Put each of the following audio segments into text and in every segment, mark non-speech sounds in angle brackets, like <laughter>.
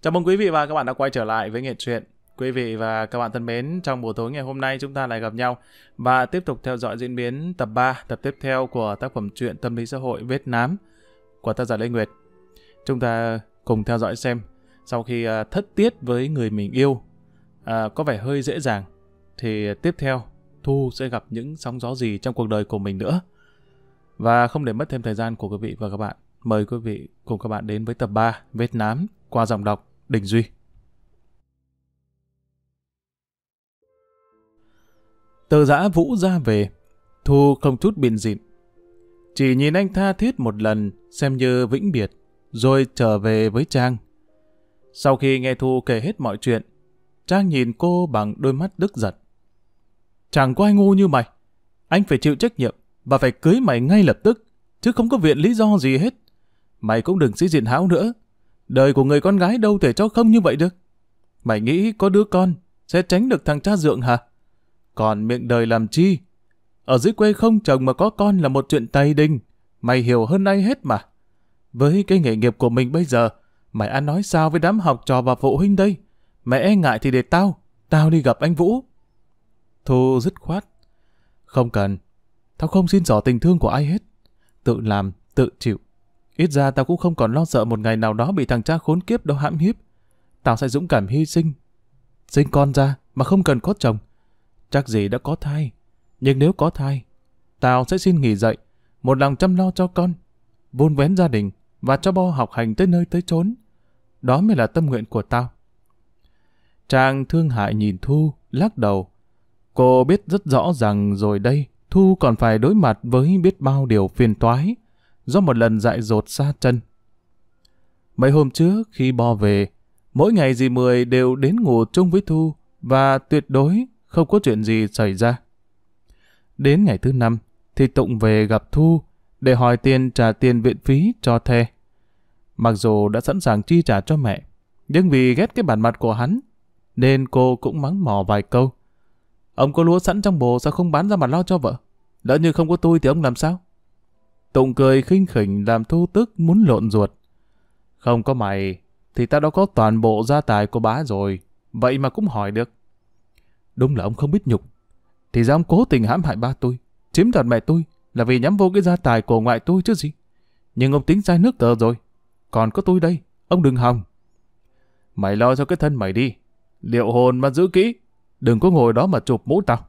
Chào mừng quý vị và các bạn đã quay trở lại với Nghệ truyện. Quý vị và các bạn thân mến, trong buổi tối ngày hôm nay chúng ta lại gặp nhau và tiếp tục theo dõi diễn biến tập 3, tập tiếp theo của tác phẩm truyện tâm lý xã hội Vết Nám của tác giả Lê Nguyệt. Chúng ta cùng theo dõi xem sau khi à, thất tiết với người mình yêu à, có vẻ hơi dễ dàng thì tiếp theo Thu sẽ gặp những sóng gió gì trong cuộc đời của mình nữa. Và không để mất thêm thời gian của quý vị và các bạn, mời quý vị cùng các bạn đến với tập 3 Vết Nám qua dòng đọc Đình Duy. Tờ giã Vũ ra về, Thu không chút biện dịn. Chỉ nhìn anh tha thiết một lần, xem như vĩnh biệt, rồi trở về với Trang. Sau khi nghe Thu kể hết mọi chuyện, Trang nhìn cô bằng đôi mắt đứt giật. Chẳng có ai ngu như mày. Anh phải chịu trách nhiệm và phải cưới mày ngay lập tức, chứ không có viện lý do gì hết. Mày cũng đừng sĩ diện hão nữa, Đời của người con gái đâu thể cho không như vậy được. Mày nghĩ có đứa con sẽ tránh được thằng cha dượng hả? Còn miệng đời làm chi? Ở dưới quê không chồng mà có con là một chuyện tay đình. Mày hiểu hơn ai hết mà. Với cái nghề nghiệp của mình bây giờ, mày ăn nói sao với đám học trò và phụ huynh đây? Mẹ e ngại thì để tao, tao đi gặp anh Vũ. Thu dứt khoát. Không cần, tao không xin dò tình thương của ai hết. Tự làm, tự chịu. Ít ra tao cũng không còn lo sợ một ngày nào đó bị thằng cha khốn kiếp đó hãm hiếp. Tao sẽ dũng cảm hy sinh. Sinh con ra mà không cần có chồng. Chắc gì đã có thai. Nhưng nếu có thai, tao sẽ xin nghỉ dậy, Một lòng chăm lo cho con. Vun vén gia đình và cho bo học hành tới nơi tới chốn. Đó mới là tâm nguyện của tao. Trang thương hại nhìn Thu, lắc đầu. Cô biết rất rõ rằng rồi đây, Thu còn phải đối mặt với biết bao điều phiền toái do một lần dại dột xa chân. Mấy hôm trước khi bo về, mỗi ngày dì Mười đều đến ngủ chung với Thu và tuyệt đối không có chuyện gì xảy ra. Đến ngày thứ năm thì Tụng về gặp Thu để hỏi tiền trả tiền viện phí cho thê Mặc dù đã sẵn sàng chi trả cho mẹ, nhưng vì ghét cái bản mặt của hắn nên cô cũng mắng mỏ vài câu. Ông có lúa sẵn trong bồ sao không bán ra mà lo cho vợ? đỡ như không có tôi thì ông làm sao? Tụng cười khinh khỉnh làm thu tức muốn lộn ruột. Không có mày, thì ta đã có toàn bộ gia tài của bá rồi, vậy mà cũng hỏi được. Đúng là ông không biết nhục. Thì ra ông cố tình hãm hại ba tôi, chiếm đoạt mẹ tôi, là vì nhắm vô cái gia tài của ngoại tôi chứ gì. Nhưng ông tính sai nước tờ rồi. Còn có tôi đây, ông đừng hòng. Mày lo cho cái thân mày đi. Liệu hồn mà giữ kỹ, đừng có ngồi đó mà chụp mũ tao.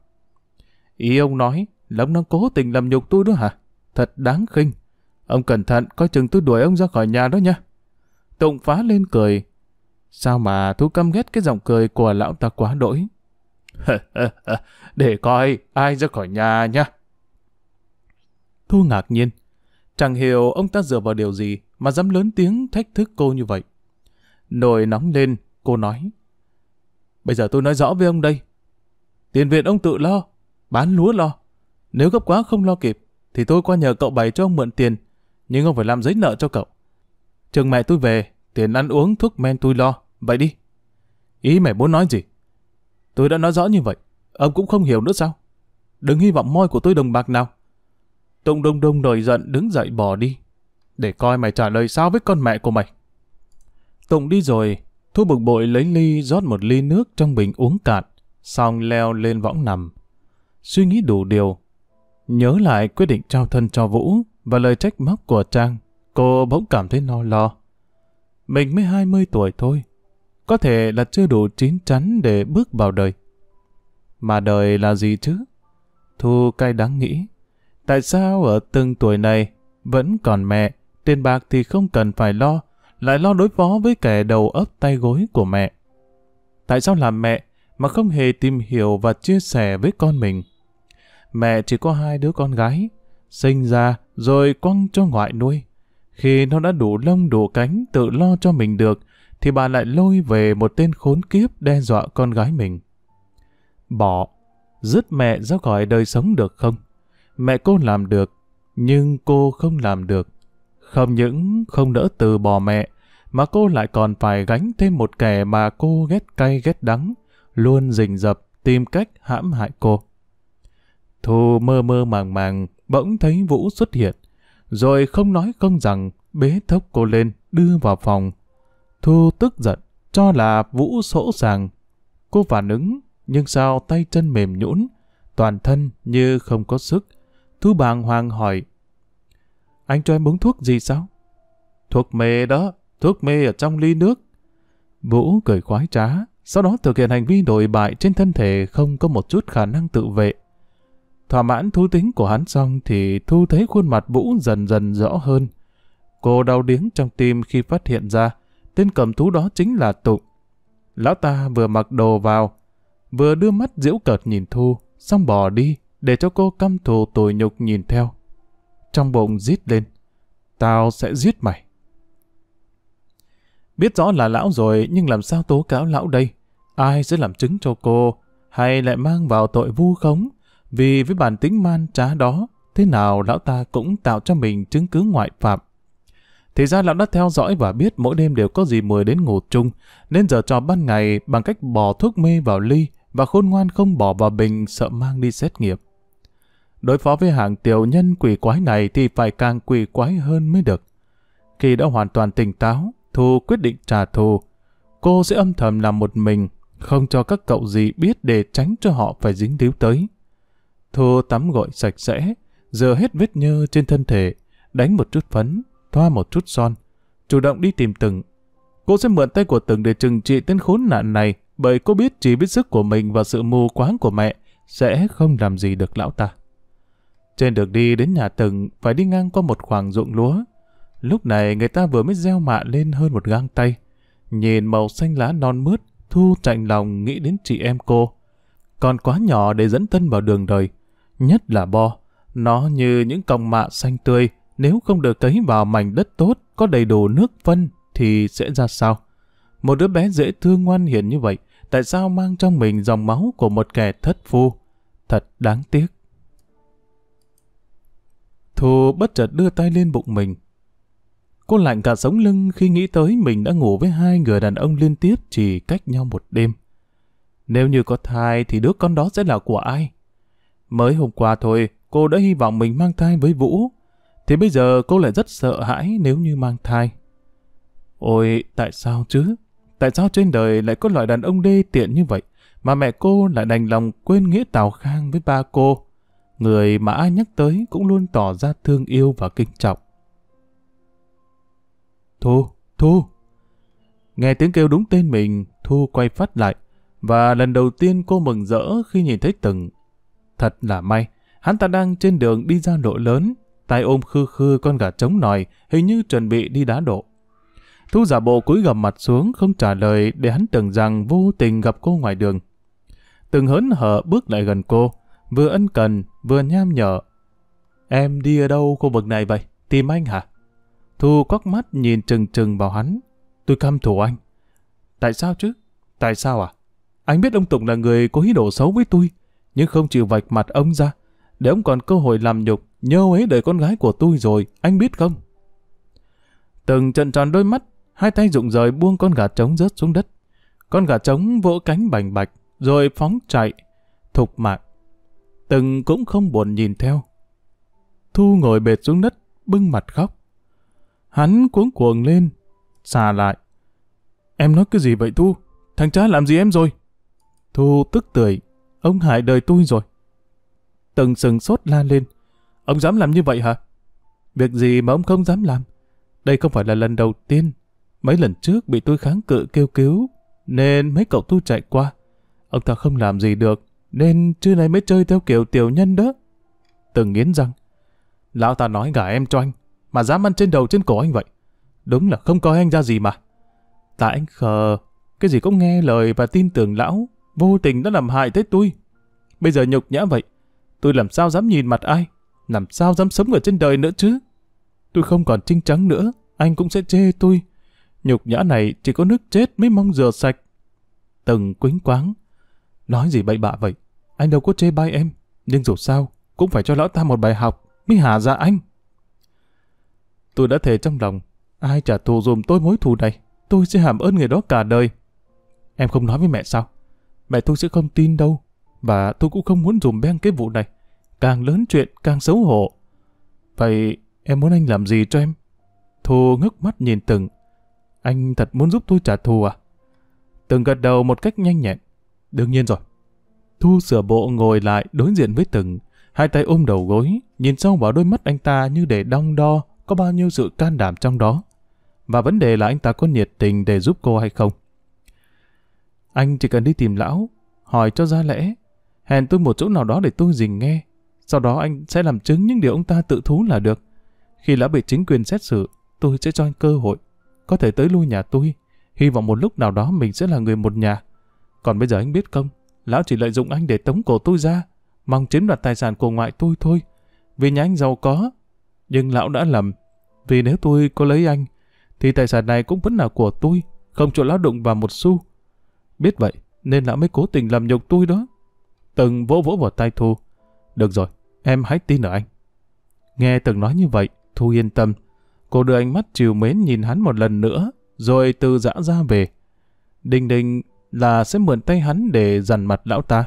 Ý ông nói, là ông đang cố tình làm nhục tôi đó hả? thật đáng khinh. Ông cẩn thận, coi chừng tôi đuổi ông ra khỏi nhà đó nha. Tụng phá lên cười. Sao mà thú căm ghét cái giọng cười của lão ta quá đỗi. <laughs> Để coi ai ra khỏi nhà nha. Thu ngạc nhiên. Chẳng hiểu ông ta dựa vào điều gì mà dám lớn tiếng thách thức cô như vậy. Nồi nóng lên, cô nói. Bây giờ tôi nói rõ với ông đây. Tiền viện ông tự lo, bán lúa lo. Nếu gấp quá không lo kịp, thì tôi qua nhờ cậu bảy cho ông mượn tiền, nhưng ông phải làm giấy nợ cho cậu. trường mẹ tôi về, tiền ăn uống thuốc men tôi lo, vậy đi. Ý mày muốn nói gì? Tôi đã nói rõ như vậy, ông cũng không hiểu nữa sao? Đừng hy vọng moi của tôi đồng bạc nào. tùng đông đông nổi giận đứng dậy bỏ đi, để coi mày trả lời sao với con mẹ của mày. tùng đi rồi, Thu bực bội lấy ly rót một ly nước trong bình uống cạn, xong leo lên võng nằm. Suy nghĩ đủ điều, Nhớ lại quyết định trao thân cho Vũ và lời trách móc của Trang, cô bỗng cảm thấy lo lo. Mình mới 20 tuổi thôi, có thể là chưa đủ chín chắn để bước vào đời. Mà đời là gì chứ? Thu cay đáng nghĩ, tại sao ở từng tuổi này vẫn còn mẹ, tiền bạc thì không cần phải lo, lại lo đối phó với kẻ đầu ấp tay gối của mẹ. Tại sao làm mẹ mà không hề tìm hiểu và chia sẻ với con mình? mẹ chỉ có hai đứa con gái, sinh ra rồi quăng cho ngoại nuôi. Khi nó đã đủ lông đủ cánh tự lo cho mình được, thì bà lại lôi về một tên khốn kiếp đe dọa con gái mình. Bỏ, dứt mẹ ra khỏi đời sống được không? Mẹ cô làm được, nhưng cô không làm được. Không những không đỡ từ bỏ mẹ, mà cô lại còn phải gánh thêm một kẻ mà cô ghét cay ghét đắng, luôn rình rập tìm cách hãm hại cô. Thu mơ mơ màng màng, bỗng thấy Vũ xuất hiện. Rồi không nói không rằng, bế thốc cô lên, đưa vào phòng. Thu tức giận, cho là Vũ sỗ sàng. Cô phản ứng, nhưng sao tay chân mềm nhũn, toàn thân như không có sức. Thu bàng hoàng hỏi, Anh cho em uống thuốc gì sao? Thuốc mê đó, thuốc mê ở trong ly nước. Vũ cười khoái trá, sau đó thực hiện hành vi đổi bại trên thân thể không có một chút khả năng tự vệ. Thỏa mãn thú tính của hắn xong thì Thu thấy khuôn mặt Vũ dần dần rõ hơn. Cô đau điếng trong tim khi phát hiện ra tên cầm thú đó chính là Tụng. Lão ta vừa mặc đồ vào, vừa đưa mắt diễu cợt nhìn Thu, xong bỏ đi để cho cô căm thù tủi nhục nhìn theo. Trong bụng rít lên, tao sẽ giết mày. Biết rõ là lão rồi nhưng làm sao tố cáo lão đây? Ai sẽ làm chứng cho cô? Hay lại mang vào tội vu khống? Vì với bản tính man trá đó, thế nào lão ta cũng tạo cho mình chứng cứ ngoại phạm. Thì ra lão đã theo dõi và biết mỗi đêm đều có gì mời đến ngủ chung, nên giờ trò ban ngày bằng cách bỏ thuốc mê vào ly và khôn ngoan không bỏ vào bình sợ mang đi xét nghiệm. Đối phó với hàng tiểu nhân quỷ quái này thì phải càng quỷ quái hơn mới được. Khi đã hoàn toàn tỉnh táo, Thu quyết định trả thù. Cô sẽ âm thầm làm một mình, không cho các cậu gì biết để tránh cho họ phải dính líu tới. Thu tắm gội sạch sẽ, rửa hết vết nhơ trên thân thể, đánh một chút phấn, thoa một chút son, chủ động đi tìm Từng. Cô sẽ mượn tay của Từng để trừng trị tên khốn nạn này, bởi cô biết chỉ biết sức của mình và sự mù quáng của mẹ sẽ không làm gì được lão ta. Trên đường đi đến nhà Từng phải đi ngang qua một khoảng ruộng lúa. Lúc này người ta vừa mới gieo mạ lên hơn một gang tay. Nhìn màu xanh lá non mướt, Thu chạnh lòng nghĩ đến chị em cô. Còn quá nhỏ để dẫn tân vào đường đời nhất là bo. Nó như những cọng mạ xanh tươi, nếu không được cấy vào mảnh đất tốt, có đầy đủ nước phân thì sẽ ra sao? Một đứa bé dễ thương ngoan hiền như vậy, tại sao mang trong mình dòng máu của một kẻ thất phu? Thật đáng tiếc. Thu bất chợt đưa tay lên bụng mình. Cô lạnh cả sống lưng khi nghĩ tới mình đã ngủ với hai người đàn ông liên tiếp chỉ cách nhau một đêm. Nếu như có thai thì đứa con đó sẽ là của ai? Mới hôm qua thôi, cô đã hy vọng mình mang thai với Vũ. Thì bây giờ cô lại rất sợ hãi nếu như mang thai. Ôi, tại sao chứ? Tại sao trên đời lại có loại đàn ông đê tiện như vậy, mà mẹ cô lại đành lòng quên nghĩa Tào Khang với ba cô? Người mà ai nhắc tới cũng luôn tỏ ra thương yêu và kính trọng. Thu, Thu! Nghe tiếng kêu đúng tên mình, Thu quay phát lại, và lần đầu tiên cô mừng rỡ khi nhìn thấy Từng Thật là may, hắn ta đang trên đường đi ra lộ lớn, tay ôm khư khư con gà trống nòi, hình như chuẩn bị đi đá độ. Thu giả bộ cúi gầm mặt xuống không trả lời để hắn tưởng rằng vô tình gặp cô ngoài đường. Từng hớn hở bước lại gần cô, vừa ân cần, vừa nham nhở. Em đi ở đâu khu vực này vậy? Tìm anh hả? Thu quắc mắt nhìn trừng trừng vào hắn. Tôi căm thù anh. Tại sao chứ? Tại sao à? Anh biết ông Tùng là người có ý đồ xấu với tôi nhưng không chịu vạch mặt ông ra. Để ông còn cơ hội làm nhục, nhơ ấy đời con gái của tôi rồi, anh biết không? Từng trận tròn đôi mắt, hai tay rụng rời buông con gà trống rớt xuống đất. Con gà trống vỗ cánh bành bạch, rồi phóng chạy, thục mạng. Từng cũng không buồn nhìn theo. Thu ngồi bệt xuống đất, bưng mặt khóc. Hắn cuống cuồng lên, xà lại. Em nói cái gì vậy Thu? Thằng cha làm gì em rồi? Thu tức tưởi, Ông hại đời tôi rồi. Tầng sừng sốt la lên. Ông dám làm như vậy hả? Việc gì mà ông không dám làm? Đây không phải là lần đầu tiên. Mấy lần trước bị tôi kháng cự kêu cứu, nên mấy cậu tu chạy qua. Ông ta không làm gì được, nên trưa nay mới chơi theo kiểu tiểu nhân đó. Từng nghiến răng. Lão ta nói gả em cho anh, mà dám ăn trên đầu trên cổ anh vậy. Đúng là không coi anh ra gì mà. Tại anh khờ, cái gì cũng nghe lời và tin tưởng lão, vô tình đã làm hại tới tôi. Bây giờ nhục nhã vậy, tôi làm sao dám nhìn mặt ai, làm sao dám sống ở trên đời nữa chứ. Tôi không còn trinh trắng nữa, anh cũng sẽ chê tôi. Nhục nhã này chỉ có nước chết mới mong rửa sạch. Từng quính quáng. Nói gì bậy bạ vậy, anh đâu có chê bai em, nhưng dù sao, cũng phải cho lão ta một bài học, mới hạ ra dạ anh. Tôi đã thề trong lòng, ai trả thù dùm tôi mối thù này, tôi sẽ hàm ơn người đó cả đời. Em không nói với mẹ sao? mẹ tôi sẽ không tin đâu. Và tôi cũng không muốn dùm beng cái vụ này. Càng lớn chuyện, càng xấu hổ. Vậy em muốn anh làm gì cho em? Thu ngước mắt nhìn Từng. Anh thật muốn giúp tôi trả thù à? Từng gật đầu một cách nhanh nhẹn. Đương nhiên rồi. Thu sửa bộ ngồi lại đối diện với Từng. Hai tay ôm đầu gối, nhìn sâu vào đôi mắt anh ta như để đong đo có bao nhiêu sự can đảm trong đó. Và vấn đề là anh ta có nhiệt tình để giúp cô hay không. Anh chỉ cần đi tìm lão, hỏi cho ra lẽ, hẹn tôi một chỗ nào đó để tôi dình nghe. Sau đó anh sẽ làm chứng những điều ông ta tự thú là được. Khi lão bị chính quyền xét xử, tôi sẽ cho anh cơ hội. Có thể tới lui nhà tôi, hy vọng một lúc nào đó mình sẽ là người một nhà. Còn bây giờ anh biết không, lão chỉ lợi dụng anh để tống cổ tôi ra, mong chiếm đoạt tài sản của ngoại tôi thôi. Vì nhà anh giàu có, nhưng lão đã lầm. Vì nếu tôi có lấy anh, thì tài sản này cũng vẫn là của tôi, không cho lão đụng vào một xu. Biết vậy, nên lão mới cố tình làm nhục tôi đó. Từng vỗ vỗ vào tay Thu. Được rồi, em hãy tin ở anh. Nghe từng nói như vậy, Thu yên tâm. Cô đưa ánh mắt chiều mến nhìn hắn một lần nữa, rồi từ dã ra về. Đinh đinh là sẽ mượn tay hắn để dằn mặt lão ta.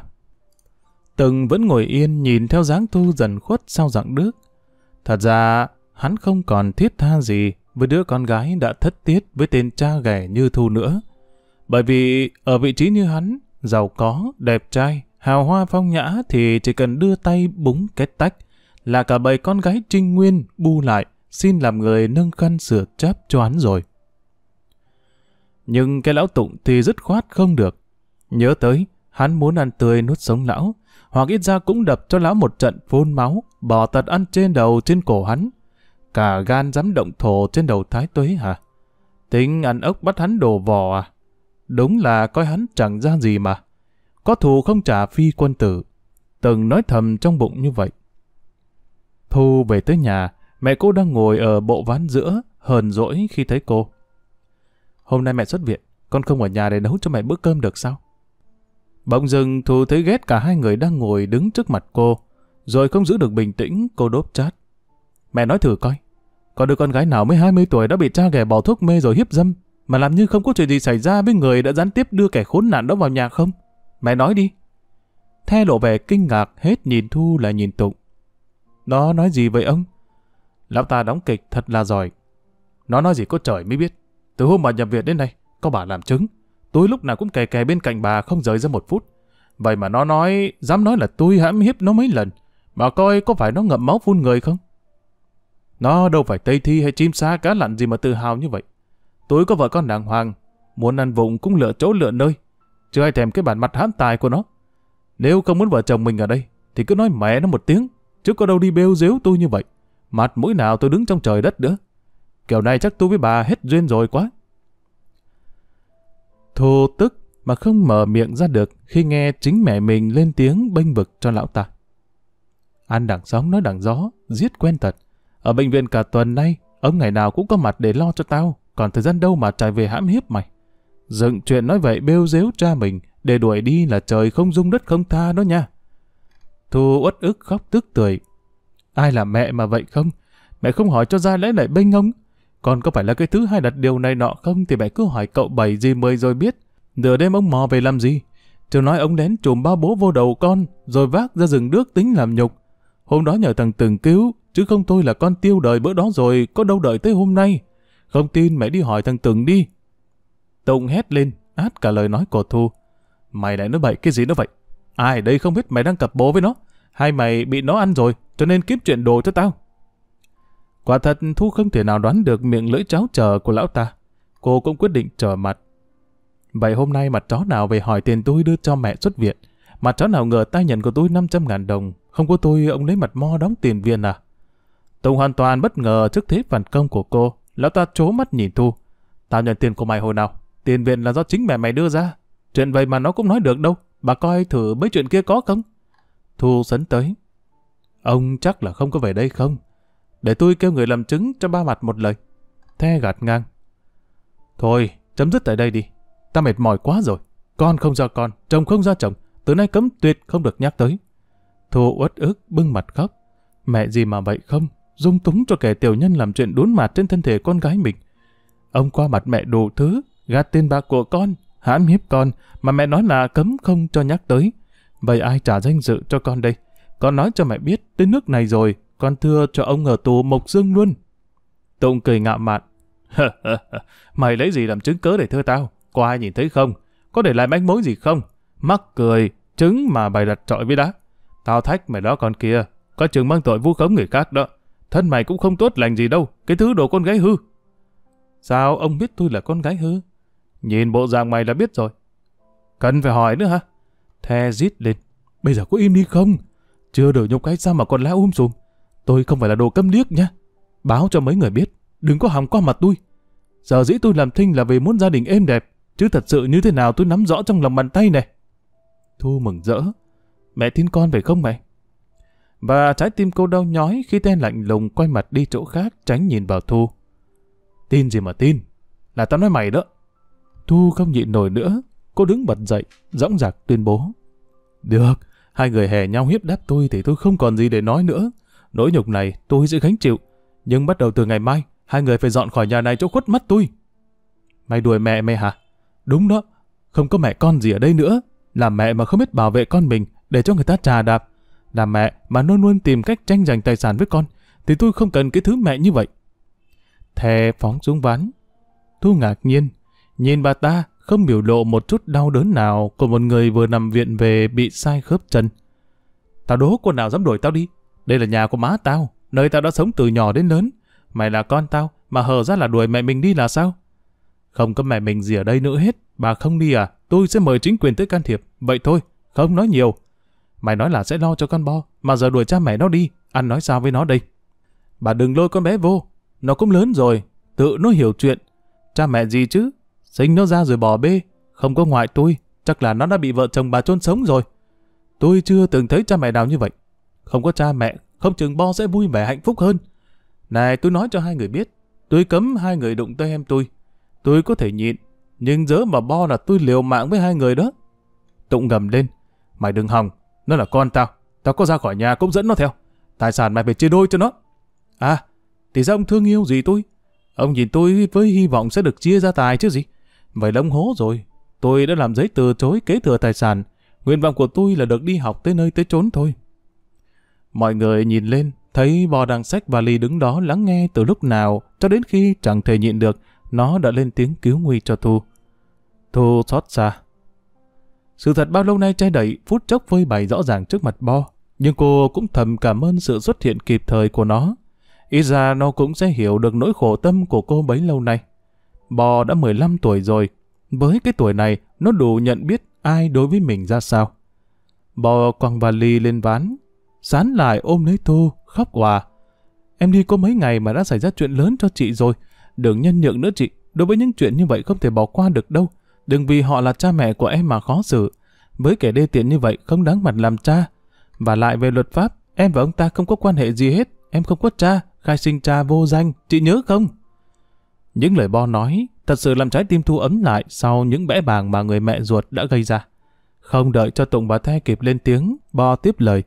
Từng vẫn ngồi yên nhìn theo dáng Thu dần khuất sau dạng đước. Thật ra, hắn không còn thiết tha gì với đứa con gái đã thất tiết với tên cha ghẻ như Thu nữa. Bởi vì ở vị trí như hắn, giàu có, đẹp trai, hào hoa phong nhã thì chỉ cần đưa tay búng cái tách là cả bầy con gái trinh nguyên bu lại xin làm người nâng khăn sửa cháp cho hắn rồi. Nhưng cái lão tụng thì dứt khoát không được. Nhớ tới, hắn muốn ăn tươi nuốt sống lão, hoặc ít ra cũng đập cho lão một trận phun máu, bỏ tật ăn trên đầu trên cổ hắn. Cả gan dám động thổ trên đầu thái tuế hả? Tính ăn ốc bắt hắn đồ vò à? Đúng là coi hắn chẳng ra gì mà. Có thù không trả phi quân tử. Từng nói thầm trong bụng như vậy. Thu về tới nhà, mẹ cô đang ngồi ở bộ ván giữa, hờn dỗi khi thấy cô. Hôm nay mẹ xuất viện, con không ở nhà để nấu cho mẹ bữa cơm được sao? Bỗng dưng Thu thấy ghét cả hai người đang ngồi đứng trước mặt cô, rồi không giữ được bình tĩnh, cô đốp chát. Mẹ nói thử coi, có đứa con gái nào mới 20 tuổi đã bị cha ghẻ bỏ thuốc mê rồi hiếp dâm, mà làm như không có chuyện gì xảy ra với người đã gián tiếp đưa kẻ khốn nạn đó vào nhà không? mẹ nói đi. The lộ vẻ kinh ngạc hết nhìn Thu là nhìn Tụng. Nó nói gì vậy ông? Lão ta đóng kịch thật là giỏi. Nó nói gì có trời mới biết. Từ hôm bà nhập viện đến nay, có bà làm chứng. Tôi lúc nào cũng kè kè bên cạnh bà không rời ra một phút. Vậy mà nó nói, dám nói là tôi hãm hiếp nó mấy lần. Mà coi có phải nó ngậm máu phun người không? Nó đâu phải tây thi hay chim sa cá lặn gì mà tự hào như vậy. Tôi có vợ con đàng hoàng, muốn ăn vụng cũng lựa chỗ lựa nơi, chứ ai thèm cái bản mặt hãm tài của nó. Nếu không muốn vợ chồng mình ở đây, thì cứ nói mẹ nó một tiếng, chứ có đâu đi bêu dếu tôi như vậy. Mặt mũi nào tôi đứng trong trời đất nữa. Kiểu này chắc tôi với bà hết duyên rồi quá. Thô tức mà không mở miệng ra được khi nghe chính mẹ mình lên tiếng bênh vực cho lão ta. Ăn đằng sóng nói đằng gió, giết quen thật. Ở bệnh viện cả tuần nay, ông ngày nào cũng có mặt để lo cho tao, còn thời gian đâu mà chạy về hãm hiếp mày. Dựng chuyện nói vậy bêu dếu cha mình, để đuổi đi là trời không dung đất không tha đó nha. Thu uất ức khóc tức tươi. Ai là mẹ mà vậy không? Mẹ không hỏi cho ra lẽ lại bênh ông. Còn có phải là cái thứ hay đặt điều này nọ không thì mẹ cứ hỏi cậu bảy gì mười rồi biết. Nửa đêm ông mò về làm gì? Chưa nói ông đến trùm ba bố vô đầu con, rồi vác ra rừng đước tính làm nhục. Hôm đó nhờ thằng Từng cứu, chứ không tôi là con tiêu đời bữa đó rồi, có đâu đợi tới hôm nay. Không tin mày đi hỏi thằng Tường đi. Tùng hét lên, át cả lời nói của Thu. Mày lại nói bậy cái gì nó vậy? Ai đây không biết mày đang cặp bố với nó? Hay mày bị nó ăn rồi, cho nên kiếm chuyện đồ cho tao? Quả thật Thu không thể nào đoán được miệng lưỡi cháo chờ của lão ta. Cô cũng quyết định trở mặt. Vậy hôm nay mặt chó nào về hỏi tiền tôi đưa cho mẹ xuất viện? Mặt chó nào ngờ tay nhận của tôi 500 ngàn đồng. Không có tôi, ông lấy mặt mo đóng tiền viện à? Tùng hoàn toàn bất ngờ trước thế phản công của cô. Lão ta chố mắt nhìn Thu. Tao nhận tiền của mày hồi nào? Tiền viện là do chính mẹ mày đưa ra. Chuyện vậy mà nó cũng nói được đâu. Bà coi thử mấy chuyện kia có không? Thu sấn tới. Ông chắc là không có về đây không? Để tôi kêu người làm chứng cho ba mặt một lời. The gạt ngang. Thôi, chấm dứt tại đây đi. Ta mệt mỏi quá rồi. Con không ra con, chồng không ra chồng. Từ nay cấm tuyệt không được nhắc tới. Thu uất ức bưng mặt khóc. Mẹ gì mà vậy không? dung túng cho kẻ tiểu nhân làm chuyện đốn mặt trên thân thể con gái mình. Ông qua mặt mẹ đủ thứ, gạt tên bạc của con, hãm hiếp con, mà mẹ nói là cấm không cho nhắc tới. Vậy ai trả danh dự cho con đây? Con nói cho mẹ biết, tới nước này rồi, con thưa cho ông ở tù Mộc Dương luôn. Tụng cười ngạo mạn. <laughs> Mày lấy gì làm chứng cớ để thưa tao? Có ai nhìn thấy không? Có để lại manh mối gì không? Mắc cười, chứng mà bày đặt trọi với đá. Tao thách mày đó con kia, có chừng mang tội vu khống người khác đó. Thân mày cũng không tốt lành gì đâu, cái thứ đồ con gái hư. Sao ông biết tôi là con gái hư? Nhìn bộ dạng mày là biết rồi. Cần phải hỏi nữa hả? The rít lên. Bây giờ có im đi không? Chưa đổi nhục cái sao mà còn lá um sùm. Tôi không phải là đồ câm điếc nhá. Báo cho mấy người biết, đừng có hòng qua mặt tôi. Giờ dĩ tôi làm thinh là vì muốn gia đình êm đẹp, chứ thật sự như thế nào tôi nắm rõ trong lòng bàn tay này. Thu mừng rỡ. Mẹ tin con phải không mày và trái tim cô đau nhói khi tên lạnh lùng quay mặt đi chỗ khác tránh nhìn vào Thu. Tin gì mà tin, là tao nói mày đó. Thu không nhịn nổi nữa, cô đứng bật dậy, dõng dạc tuyên bố. Được, hai người hè nhau hiếp đáp tôi thì tôi không còn gì để nói nữa. Nỗi nhục này tôi sẽ gánh chịu, nhưng bắt đầu từ ngày mai, hai người phải dọn khỏi nhà này chỗ khuất mắt tôi. Mày đuổi mẹ mày hả? Đúng đó, không có mẹ con gì ở đây nữa. Là mẹ mà không biết bảo vệ con mình để cho người ta trà đạp là mẹ mà luôn luôn tìm cách tranh giành tài sản với con, thì tôi không cần cái thứ mẹ như vậy. Thè phóng xuống ván. Thu ngạc nhiên, nhìn bà ta không biểu lộ một chút đau đớn nào của một người vừa nằm viện về bị sai khớp chân. Tao đố cô nào dám đuổi tao đi. Đây là nhà của má tao, nơi tao đã sống từ nhỏ đến lớn. Mày là con tao, mà hờ ra là đuổi mẹ mình đi là sao? Không có mẹ mình gì ở đây nữa hết, bà không đi à? Tôi sẽ mời chính quyền tới can thiệp. Vậy thôi, không nói nhiều. Mày nói là sẽ lo cho con bo, mà giờ đuổi cha mẹ nó đi, ăn nói sao với nó đây? Bà đừng lôi con bé vô, nó cũng lớn rồi, tự nó hiểu chuyện. Cha mẹ gì chứ, sinh nó ra rồi bỏ bê, không có ngoại tôi, chắc là nó đã bị vợ chồng bà chôn sống rồi. Tôi chưa từng thấy cha mẹ nào như vậy. Không có cha mẹ, không chừng bo sẽ vui vẻ hạnh phúc hơn. Này, tôi nói cho hai người biết, tôi cấm hai người đụng tới em tôi. Tôi có thể nhịn, nhưng dớ mà bo là tôi liều mạng với hai người đó. Tụng gầm lên, mày đừng hòng, nó là con tao. Tao có ra khỏi nhà cũng dẫn nó theo. Tài sản mày phải chia đôi cho nó. À, thì ra ông thương yêu gì tôi? Ông nhìn tôi với hy vọng sẽ được chia ra tài chứ gì? Vậy là ông hố rồi. Tôi đã làm giấy từ chối kế thừa tài sản. Nguyện vọng của tôi là được đi học tới nơi tới chốn thôi. Mọi người nhìn lên, thấy bò đang sách và lì đứng đó lắng nghe từ lúc nào cho đến khi chẳng thể nhịn được, nó đã lên tiếng cứu nguy cho Thu. Thu xót xa, sự thật bao lâu nay che đậy, phút chốc vơi bày rõ ràng trước mặt Bo, nhưng cô cũng thầm cảm ơn sự xuất hiện kịp thời của nó. Ít ra nó cũng sẽ hiểu được nỗi khổ tâm của cô bấy lâu nay. Bo đã 15 tuổi rồi, với cái tuổi này nó đủ nhận biết ai đối với mình ra sao. Bo quăng vali lên ván, sán lại ôm lấy Thu, khóc hòa. Em đi có mấy ngày mà đã xảy ra chuyện lớn cho chị rồi, đừng nhân nhượng nữa chị, đối với những chuyện như vậy không thể bỏ qua được đâu. Đừng vì họ là cha mẹ của em mà khó xử. Với kẻ đê tiện như vậy không đáng mặt làm cha. Và lại về luật pháp, em và ông ta không có quan hệ gì hết. Em không có cha, khai sinh cha vô danh. Chị nhớ không? Những lời Bo nói thật sự làm trái tim Thu ấm lại sau những bẽ bàng mà người mẹ ruột đã gây ra. Không đợi cho Tùng và The kịp lên tiếng, Bo tiếp lời.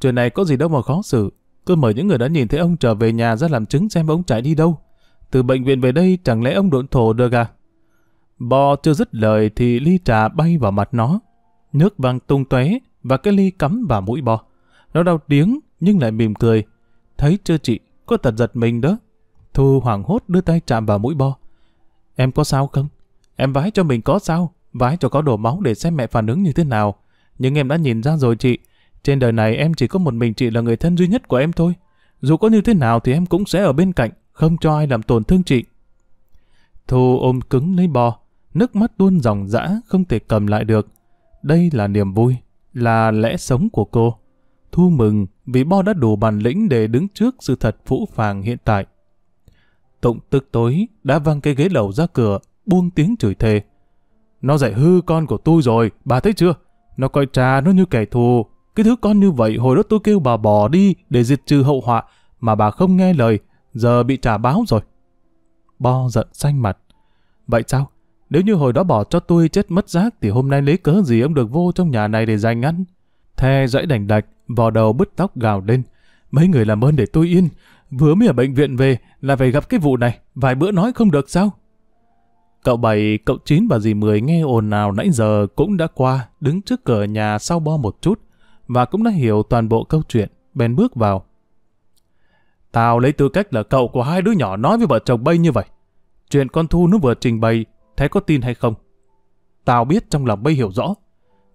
Chuyện này có gì đâu mà khó xử. Tôi mời những người đã nhìn thấy ông trở về nhà ra làm chứng xem ông chạy đi đâu. Từ bệnh viện về đây chẳng lẽ ông độn thổ được à? Bò chưa dứt lời thì ly trà bay vào mặt nó. Nước văng tung tóe và cái ly cắm vào mũi bò. Nó đau tiếng nhưng lại mỉm cười. Thấy chưa chị, có tật giật mình đó. Thu hoảng hốt đưa tay chạm vào mũi bò. Em có sao không? Em vái cho mình có sao? Vái cho có đổ máu để xem mẹ phản ứng như thế nào. Nhưng em đã nhìn ra rồi chị. Trên đời này em chỉ có một mình chị là người thân duy nhất của em thôi. Dù có như thế nào thì em cũng sẽ ở bên cạnh, không cho ai làm tổn thương chị. Thu ôm cứng lấy bò, nước mắt tuôn dòng dã không thể cầm lại được. Đây là niềm vui, là lẽ sống của cô. Thu mừng vì Bo đã đủ bản lĩnh để đứng trước sự thật phũ phàng hiện tại. Tụng tức tối đã văng cái ghế lầu ra cửa, buông tiếng chửi thề. Nó dạy hư con của tôi rồi, bà thấy chưa? Nó coi cha nó như kẻ thù. Cái thứ con như vậy hồi đó tôi kêu bà bỏ đi để diệt trừ hậu họa, mà bà không nghe lời, giờ bị trả báo rồi. Bo giận xanh mặt. Vậy sao? Nếu như hồi đó bỏ cho tôi chết mất giác thì hôm nay lấy cớ gì ông được vô trong nhà này để dành ăn. Thè dãy đành đạch, vò đầu bứt tóc gào lên. Mấy người làm ơn để tôi yên. Vừa mới ở bệnh viện về là phải gặp cái vụ này. Vài bữa nói không được sao? Cậu bảy, cậu chín và dì mười nghe ồn nào nãy giờ cũng đã qua, đứng trước cửa nhà sau bo một chút, và cũng đã hiểu toàn bộ câu chuyện, bèn bước vào. Tao lấy tư cách là cậu của hai đứa nhỏ nói với vợ chồng bay như vậy. Chuyện con Thu nó vừa trình bày Thế có tin hay không? Tao biết trong lòng bây hiểu rõ.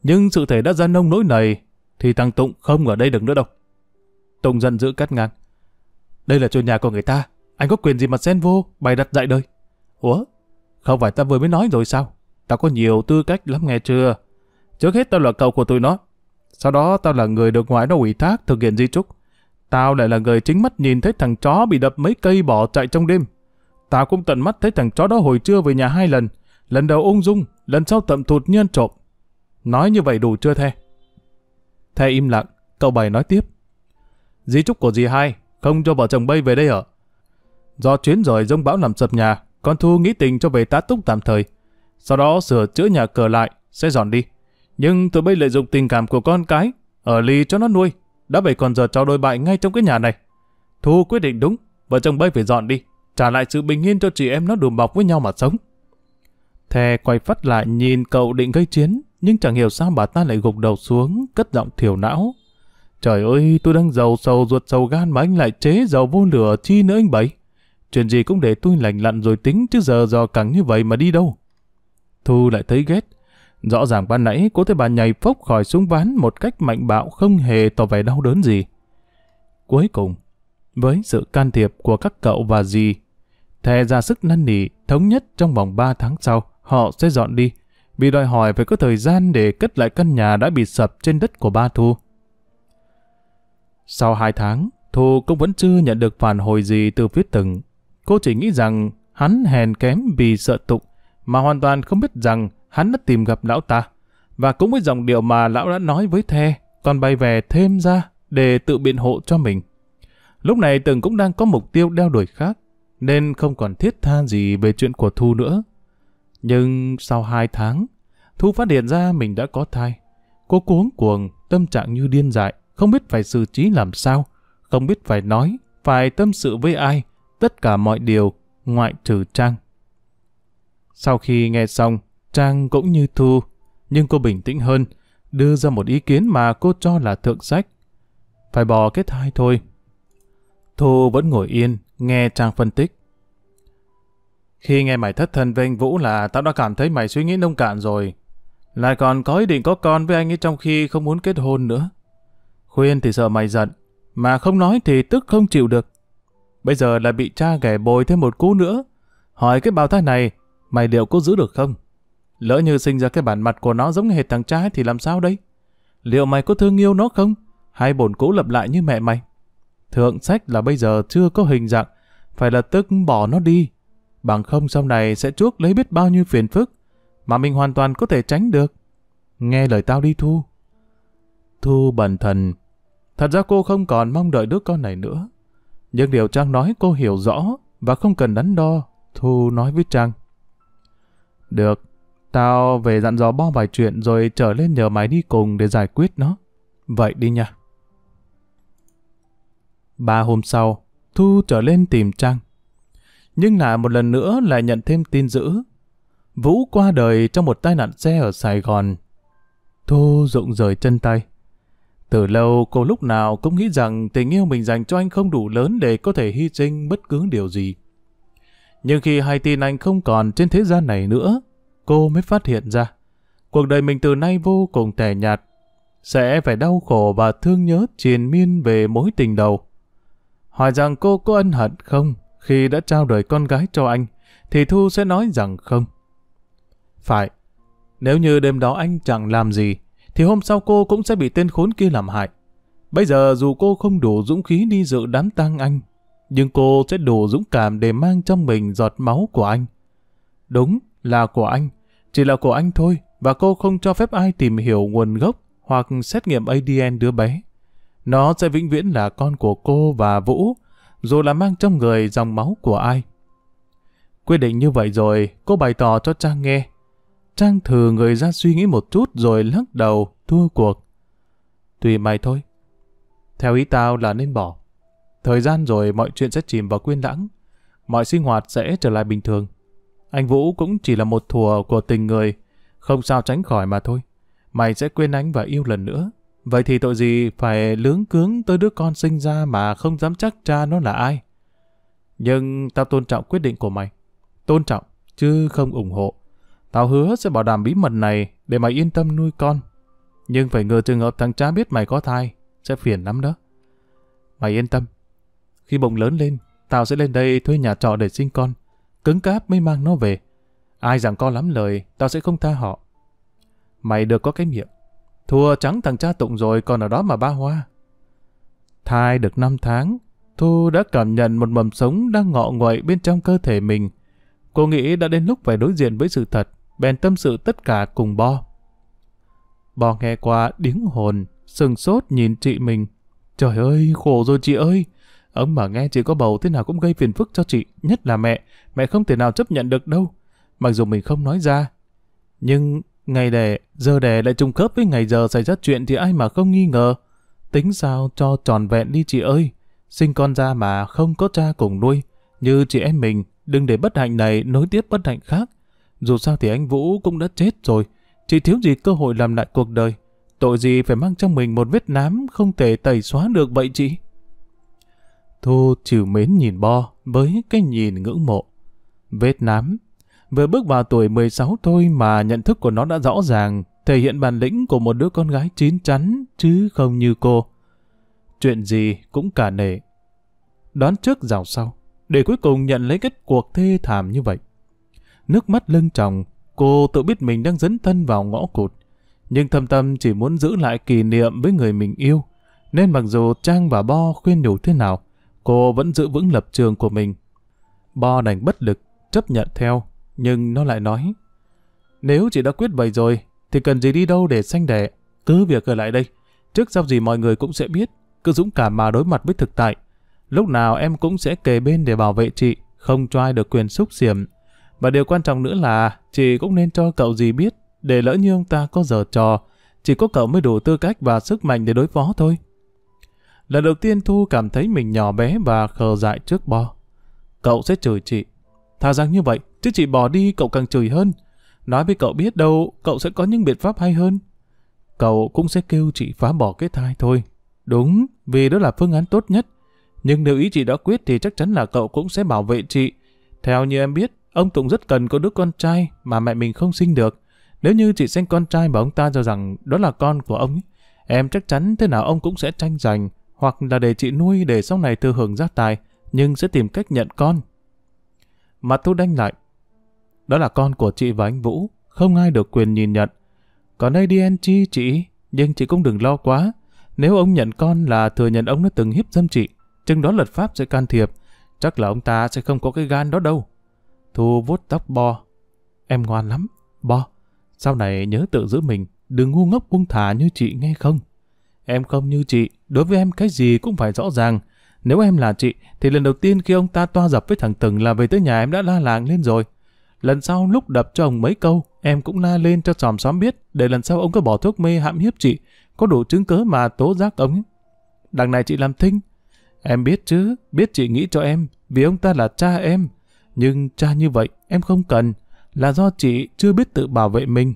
Nhưng sự thể đã ra nông nỗi này thì thằng Tụng không ở đây được nữa đâu. Tùng giận dữ cắt ngang. Đây là chỗ nhà của người ta. Anh có quyền gì mà xen vô, bày đặt dạy đời. Ủa? Không phải ta vừa mới nói rồi sao? Tao có nhiều tư cách lắm nghe chưa? Trước hết tao là cậu của tụi nó. Sau đó tao là người được ngoại nó ủy thác thực hiện di trúc. Tao lại là người chính mắt nhìn thấy thằng chó bị đập mấy cây bỏ chạy trong đêm. Tao cũng tận mắt thấy thằng chó đó hồi trưa về nhà hai lần. Lần đầu ung dung, lần sau tậm thụt như ăn trộm. Nói như vậy đủ chưa The? The im lặng, cậu bày nói tiếp. Di trúc của dì hai, không cho vợ chồng bay về đây ở. Do chuyến rồi rông bão làm sập nhà, con Thu nghĩ tình cho về tá túc tạm thời. Sau đó sửa chữa nhà cửa lại, sẽ dọn đi. Nhưng tụi bây lợi dụng tình cảm của con cái, ở ly cho nó nuôi. Đã vậy còn giờ cháu đôi bại ngay trong cái nhà này. Thu quyết định đúng, vợ chồng bay phải dọn đi, trả lại sự bình yên cho chị em nó đùm bọc với nhau mà sống. Thè quay phát lại nhìn cậu định gây chiến, nhưng chẳng hiểu sao bà ta lại gục đầu xuống, cất giọng thiểu não. Trời ơi, tôi đang giàu sầu ruột sầu gan mà anh lại chế giàu vô lửa chi nữa anh bảy. Chuyện gì cũng để tôi lành lặn rồi tính chứ giờ dò càng như vậy mà đi đâu. Thu lại thấy ghét. Rõ ràng ban nãy cô thấy bà nhảy phốc khỏi súng ván một cách mạnh bạo không hề tỏ vẻ đau đớn gì. Cuối cùng, với sự can thiệp của các cậu và dì, thè ra sức năn nỉ, thống nhất trong vòng 3 tháng sau, họ sẽ dọn đi, vì đòi hỏi phải có thời gian để cất lại căn nhà đã bị sập trên đất của ba Thu. Sau 2 tháng, Thu cũng vẫn chưa nhận được phản hồi gì từ phía từng. Cô chỉ nghĩ rằng hắn hèn kém vì sợ tục, mà hoàn toàn không biết rằng hắn đã tìm gặp lão ta. Và cũng với dòng điệu mà lão đã nói với The, còn bay về thêm ra để tự biện hộ cho mình. Lúc này từng cũng đang có mục tiêu đeo đuổi khác, nên không còn thiết tha gì về chuyện của Thu nữa. Nhưng sau hai tháng, Thu phát hiện ra mình đã có thai. Cô cuống cuồng, tâm trạng như điên dại, không biết phải xử trí làm sao, không biết phải nói, phải tâm sự với ai, tất cả mọi điều, ngoại trừ Trang. Sau khi nghe xong, Trang cũng như Thu, nhưng cô bình tĩnh hơn, đưa ra một ý kiến mà cô cho là thượng sách. Phải bỏ kết thai thôi. Thu vẫn ngồi yên, nghe Trang phân tích. Khi nghe mày thất thân với anh Vũ là tao đã cảm thấy mày suy nghĩ nông cạn rồi. Lại còn có ý định có con với anh ấy trong khi không muốn kết hôn nữa. Khuyên thì sợ mày giận, mà không nói thì tức không chịu được. Bây giờ lại bị cha ghẻ bồi thêm một cú nữa. Hỏi cái bào thai này, mày liệu có giữ được không? Lỡ như sinh ra cái bản mặt của nó giống hệt thằng trai thì làm sao đấy Liệu mày có thương yêu nó không? Hay bổn cũ lập lại như mẹ mày? Thượng sách là bây giờ chưa có hình dạng, phải là tức bỏ nó đi. Bằng không sau này sẽ chuốc lấy biết bao nhiêu phiền phức, mà mình hoàn toàn có thể tránh được. Nghe lời tao đi Thu. Thu bần thần. Thật ra cô không còn mong đợi đứa con này nữa. Nhưng điều Trang nói cô hiểu rõ và không cần đắn đo. Thu nói với Trang. Được, tao về dặn dò bo vài chuyện rồi trở lên nhờ mày đi cùng để giải quyết nó. Vậy đi nha. Ba hôm sau, Thu trở lên tìm Trang. Nhưng lại một lần nữa lại nhận thêm tin dữ. Vũ qua đời trong một tai nạn xe ở Sài Gòn. Thu rụng rời chân tay. Từ lâu cô lúc nào cũng nghĩ rằng tình yêu mình dành cho anh không đủ lớn để có thể hy sinh bất cứ điều gì. Nhưng khi hai tin anh không còn trên thế gian này nữa, cô mới phát hiện ra. Cuộc đời mình từ nay vô cùng tẻ nhạt. Sẽ phải đau khổ và thương nhớ triền miên về mối tình đầu hỏi rằng cô có ân hận không khi đã trao đời con gái cho anh, thì Thu sẽ nói rằng không. Phải, nếu như đêm đó anh chẳng làm gì, thì hôm sau cô cũng sẽ bị tên khốn kia làm hại. Bây giờ dù cô không đủ dũng khí đi dự đám tang anh, nhưng cô sẽ đủ dũng cảm để mang trong mình giọt máu của anh. Đúng là của anh, chỉ là của anh thôi, và cô không cho phép ai tìm hiểu nguồn gốc hoặc xét nghiệm ADN đứa bé. Nó sẽ vĩnh viễn là con của cô và Vũ, dù là mang trong người dòng máu của ai. Quyết định như vậy rồi, cô bày tỏ cho Trang nghe. Trang thử người ra suy nghĩ một chút rồi lắc đầu, thua cuộc. Tùy mày thôi. Theo ý tao là nên bỏ. Thời gian rồi mọi chuyện sẽ chìm vào quên lãng. Mọi sinh hoạt sẽ trở lại bình thường. Anh Vũ cũng chỉ là một thùa của tình người. Không sao tránh khỏi mà thôi. Mày sẽ quên anh và yêu lần nữa. Vậy thì tội gì phải lướng cướng tới đứa con sinh ra mà không dám chắc cha nó là ai? Nhưng tao tôn trọng quyết định của mày. Tôn trọng, chứ không ủng hộ. Tao hứa sẽ bảo đảm bí mật này để mày yên tâm nuôi con. Nhưng phải ngừa trường hợp thằng cha biết mày có thai, sẽ phiền lắm đó. Mày yên tâm. Khi bụng lớn lên, tao sẽ lên đây thuê nhà trọ để sinh con. Cứng cáp mới mang nó về. Ai rằng con lắm lời, tao sẽ không tha họ. Mày được có cái miệng, Thua trắng thằng cha tụng rồi còn ở đó mà ba hoa. Thai được 5 tháng, Thu đã cảm nhận một mầm sống đang ngọ nguậy bên trong cơ thể mình. Cô nghĩ đã đến lúc phải đối diện với sự thật, bèn tâm sự tất cả cùng Bo. Bo nghe qua điếng hồn, sừng sốt nhìn chị mình. Trời ơi, khổ rồi chị ơi! Ông mà nghe chị có bầu thế nào cũng gây phiền phức cho chị, nhất là mẹ. Mẹ không thể nào chấp nhận được đâu. Mặc dù mình không nói ra, nhưng Ngày đẻ, giờ đẻ lại trùng khớp với ngày giờ xảy ra chuyện thì ai mà không nghi ngờ. Tính sao cho tròn vẹn đi chị ơi. Sinh con ra mà không có cha cùng nuôi. Như chị em mình, đừng để bất hạnh này nối tiếp bất hạnh khác. Dù sao thì anh Vũ cũng đã chết rồi. Chị thiếu gì cơ hội làm lại cuộc đời. Tội gì phải mang trong mình một vết nám không thể tẩy xóa được vậy chị. Thu chịu mến nhìn Bo với cái nhìn ngưỡng mộ. Vết nám Vừa bước vào tuổi 16 thôi mà nhận thức của nó đã rõ ràng, thể hiện bản lĩnh của một đứa con gái chín chắn, chứ không như cô. Chuyện gì cũng cả nể. Đón trước rào sau, để cuối cùng nhận lấy kết cuộc thê thảm như vậy. Nước mắt lưng tròng, cô tự biết mình đang dấn thân vào ngõ cụt. Nhưng thâm tâm chỉ muốn giữ lại kỷ niệm với người mình yêu. Nên mặc dù Trang và Bo khuyên nhủ thế nào, cô vẫn giữ vững lập trường của mình. Bo đành bất lực, chấp nhận theo nhưng nó lại nói, nếu chị đã quyết vậy rồi, thì cần gì đi đâu để sanh đẻ, cứ việc ở lại đây, trước sau gì mọi người cũng sẽ biết, cứ dũng cảm mà đối mặt với thực tại. Lúc nào em cũng sẽ kề bên để bảo vệ chị, không cho ai được quyền xúc xiểm. Và điều quan trọng nữa là, chị cũng nên cho cậu gì biết, để lỡ như ông ta có giờ trò, chỉ có cậu mới đủ tư cách và sức mạnh để đối phó thôi. Lần đầu tiên Thu cảm thấy mình nhỏ bé và khờ dại trước bo. Cậu sẽ chửi chị. tha rằng như vậy, Chứ chỉ bỏ đi cậu càng chửi hơn. Nói với cậu biết đâu, cậu sẽ có những biện pháp hay hơn. Cậu cũng sẽ kêu chị phá bỏ cái thai thôi. Đúng, vì đó là phương án tốt nhất. Nhưng nếu ý chị đã quyết thì chắc chắn là cậu cũng sẽ bảo vệ chị. Theo như em biết, ông Tùng rất cần có đứa con trai mà mẹ mình không sinh được. Nếu như chị sinh con trai mà ông ta cho rằng đó là con của ông, em chắc chắn thế nào ông cũng sẽ tranh giành hoặc là để chị nuôi để sau này thừa hưởng gia tài, nhưng sẽ tìm cách nhận con. Mặt tôi đanh lại, đó là con của chị và anh Vũ, không ai được quyền nhìn nhận. Còn ADN chi chị, nhưng chị cũng đừng lo quá. Nếu ông nhận con là thừa nhận ông đã từng hiếp dâm chị, chừng đó luật pháp sẽ can thiệp. Chắc là ông ta sẽ không có cái gan đó đâu. Thu vuốt tóc Bo. Em ngoan lắm, Bo. Sau này nhớ tự giữ mình, đừng ngu ngốc buông thả như chị nghe không. Em không như chị, đối với em cái gì cũng phải rõ ràng. Nếu em là chị, thì lần đầu tiên khi ông ta toa dập với thằng Từng là về tới nhà em đã la làng lên rồi. Lần sau lúc đập cho ông mấy câu, em cũng la lên cho xòm xóm biết, để lần sau ông có bỏ thuốc mê hãm hiếp chị, có đủ chứng cớ mà tố giác ông Đằng này chị làm thinh. Em biết chứ, biết chị nghĩ cho em, vì ông ta là cha em. Nhưng cha như vậy, em không cần, là do chị chưa biết tự bảo vệ mình.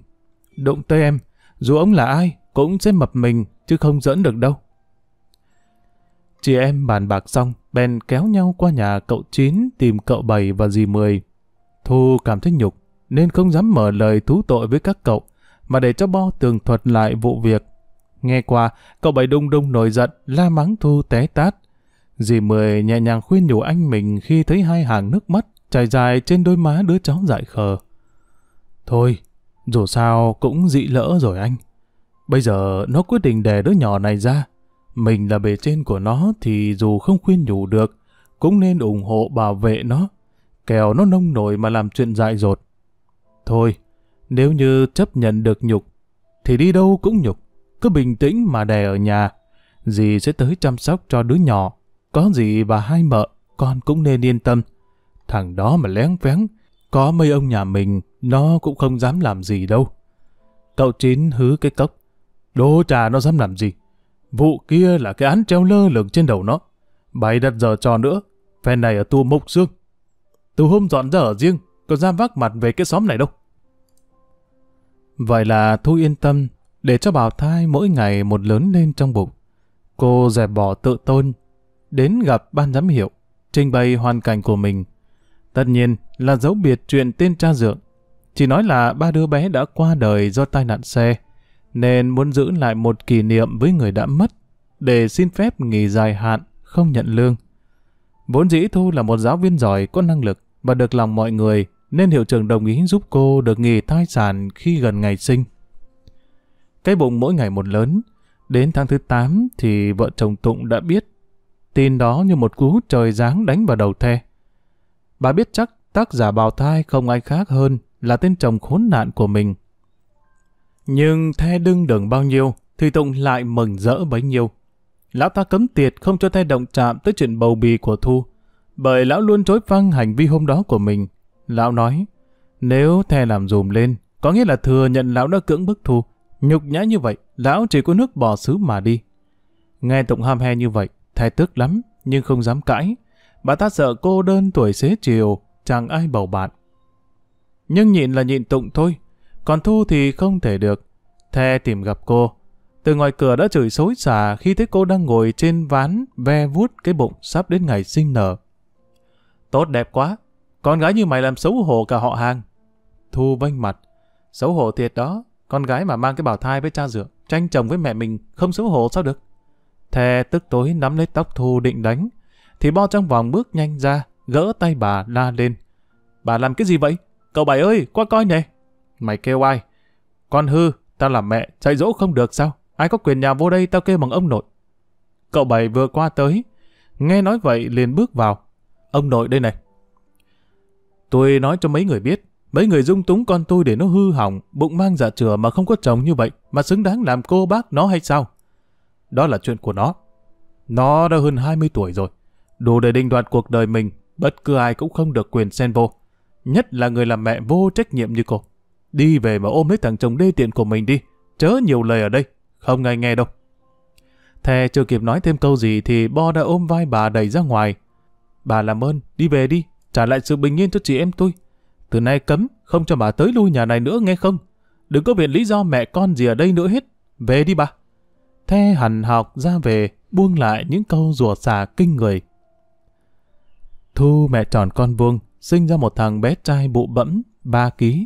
Động tới em, dù ông là ai, cũng sẽ mập mình, chứ không dẫn được đâu. Chị em bàn bạc xong, bèn kéo nhau qua nhà cậu Chín tìm cậu Bảy và dì Mười. Thu cảm thấy nhục, nên không dám mở lời thú tội với các cậu, mà để cho Bo tường thuật lại vụ việc. Nghe qua, cậu bảy đung đung nổi giận, la mắng Thu té tát. Dì Mười nhẹ nhàng khuyên nhủ anh mình khi thấy hai hàng nước mắt chảy dài trên đôi má đứa cháu dại khờ. Thôi, dù sao cũng dị lỡ rồi anh. Bây giờ nó quyết định đè đứa nhỏ này ra. Mình là bề trên của nó thì dù không khuyên nhủ được, cũng nên ủng hộ bảo vệ nó kèo nó nông nổi mà làm chuyện dại dột. Thôi, nếu như chấp nhận được nhục, thì đi đâu cũng nhục, cứ bình tĩnh mà đè ở nhà. Dì sẽ tới chăm sóc cho đứa nhỏ, có gì bà hai mợ, con cũng nên yên tâm. Thằng đó mà lén vén, có mấy ông nhà mình, nó cũng không dám làm gì đâu. Cậu Chín hứ cái cốc, đố trà nó dám làm gì. Vụ kia là cái án treo lơ lửng trên đầu nó. Bày đặt giờ trò nữa, phen này ở tu mục xương từ hôm dọn ra ở riêng, còn ra vác mặt về cái xóm này đâu. Vậy là Thu yên tâm, để cho bào thai mỗi ngày một lớn lên trong bụng. Cô dẹp bỏ tự tôn, đến gặp ban giám hiệu, trình bày hoàn cảnh của mình. Tất nhiên là dấu biệt chuyện tên cha dượng. Chỉ nói là ba đứa bé đã qua đời do tai nạn xe, nên muốn giữ lại một kỷ niệm với người đã mất, để xin phép nghỉ dài hạn, không nhận lương. Vốn dĩ Thu là một giáo viên giỏi có năng lực, và được lòng mọi người nên hiệu trưởng đồng ý giúp cô được nghỉ thai sản khi gần ngày sinh. Cái bụng mỗi ngày một lớn, đến tháng thứ 8 thì vợ chồng Tụng đã biết. Tin đó như một cú trời giáng đánh vào đầu the. Bà biết chắc tác giả bào thai không ai khác hơn là tên chồng khốn nạn của mình. Nhưng the đưng đừng bao nhiêu thì Tụng lại mừng rỡ bấy nhiêu. Lão ta cấm tiệt không cho the động chạm tới chuyện bầu bì của Thu bởi lão luôn chối phăng hành vi hôm đó của mình. Lão nói, nếu the làm dùm lên, có nghĩa là thừa nhận lão đã cưỡng bức thu. Nhục nhã như vậy, lão chỉ có nước bỏ xứ mà đi. Nghe Tụng ham he như vậy, thè tức lắm, nhưng không dám cãi. Bà ta sợ cô đơn tuổi xế chiều, chẳng ai bầu bạn. Nhưng nhịn là nhịn Tụng thôi, còn Thu thì không thể được. Thè tìm gặp cô. Từ ngoài cửa đã chửi xối xả khi thấy cô đang ngồi trên ván ve vuốt cái bụng sắp đến ngày sinh nở. Tốt đẹp quá, con gái như mày làm xấu hổ cả họ hàng. Thu bênh mặt, xấu hổ thiệt đó, con gái mà mang cái bảo thai với cha dượng, tranh chồng với mẹ mình, không xấu hổ sao được. Thè tức tối nắm lấy tóc Thu định đánh, thì bo trong vòng bước nhanh ra, gỡ tay bà la lên. Bà làm cái gì vậy? Cậu bảy ơi, qua coi nè. Mày kêu ai? Con hư, tao làm mẹ, chạy dỗ không được sao? Ai có quyền nhà vô đây tao kêu bằng ông nội. Cậu bảy vừa qua tới, nghe nói vậy liền bước vào. Ông nội đây này. Tôi nói cho mấy người biết, mấy người dung túng con tôi để nó hư hỏng, bụng mang dạ chửa mà không có chồng như vậy, mà xứng đáng làm cô bác nó hay sao? Đó là chuyện của nó. Nó đã hơn 20 tuổi rồi, đủ để định đoạt cuộc đời mình, bất cứ ai cũng không được quyền xen vô. Nhất là người làm mẹ vô trách nhiệm như cô. Đi về mà ôm lấy thằng chồng đê tiện của mình đi, chớ nhiều lời ở đây, không ai nghe đâu. Thè chưa kịp nói thêm câu gì thì Bo đã ôm vai bà đẩy ra ngoài, Bà làm ơn, đi về đi, trả lại sự bình yên cho chị em tôi. Từ nay cấm, không cho bà tới lui nhà này nữa nghe không? Đừng có viện lý do mẹ con gì ở đây nữa hết. Về đi bà. the hẳn học ra về, buông lại những câu rủa xả kinh người. Thu mẹ tròn con vuông, sinh ra một thằng bé trai bụ bẫm, ba ký.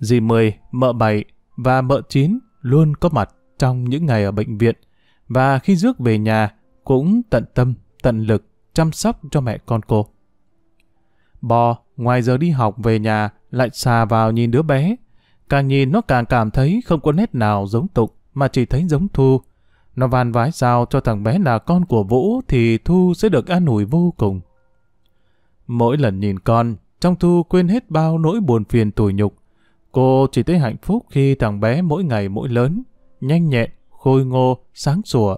Dì mười mợ bảy và mợ chín luôn có mặt trong những ngày ở bệnh viện. Và khi rước về nhà, cũng tận tâm, tận lực chăm sóc cho mẹ con cô. Bò, ngoài giờ đi học về nhà, lại xà vào nhìn đứa bé. Càng nhìn nó càng cảm thấy không có nét nào giống Tục, mà chỉ thấy giống Thu. Nó van vái sao cho thằng bé là con của Vũ thì Thu sẽ được an ủi vô cùng. Mỗi lần nhìn con, trong Thu quên hết bao nỗi buồn phiền tủi nhục. Cô chỉ thấy hạnh phúc khi thằng bé mỗi ngày mỗi lớn, nhanh nhẹn, khôi ngô, sáng sủa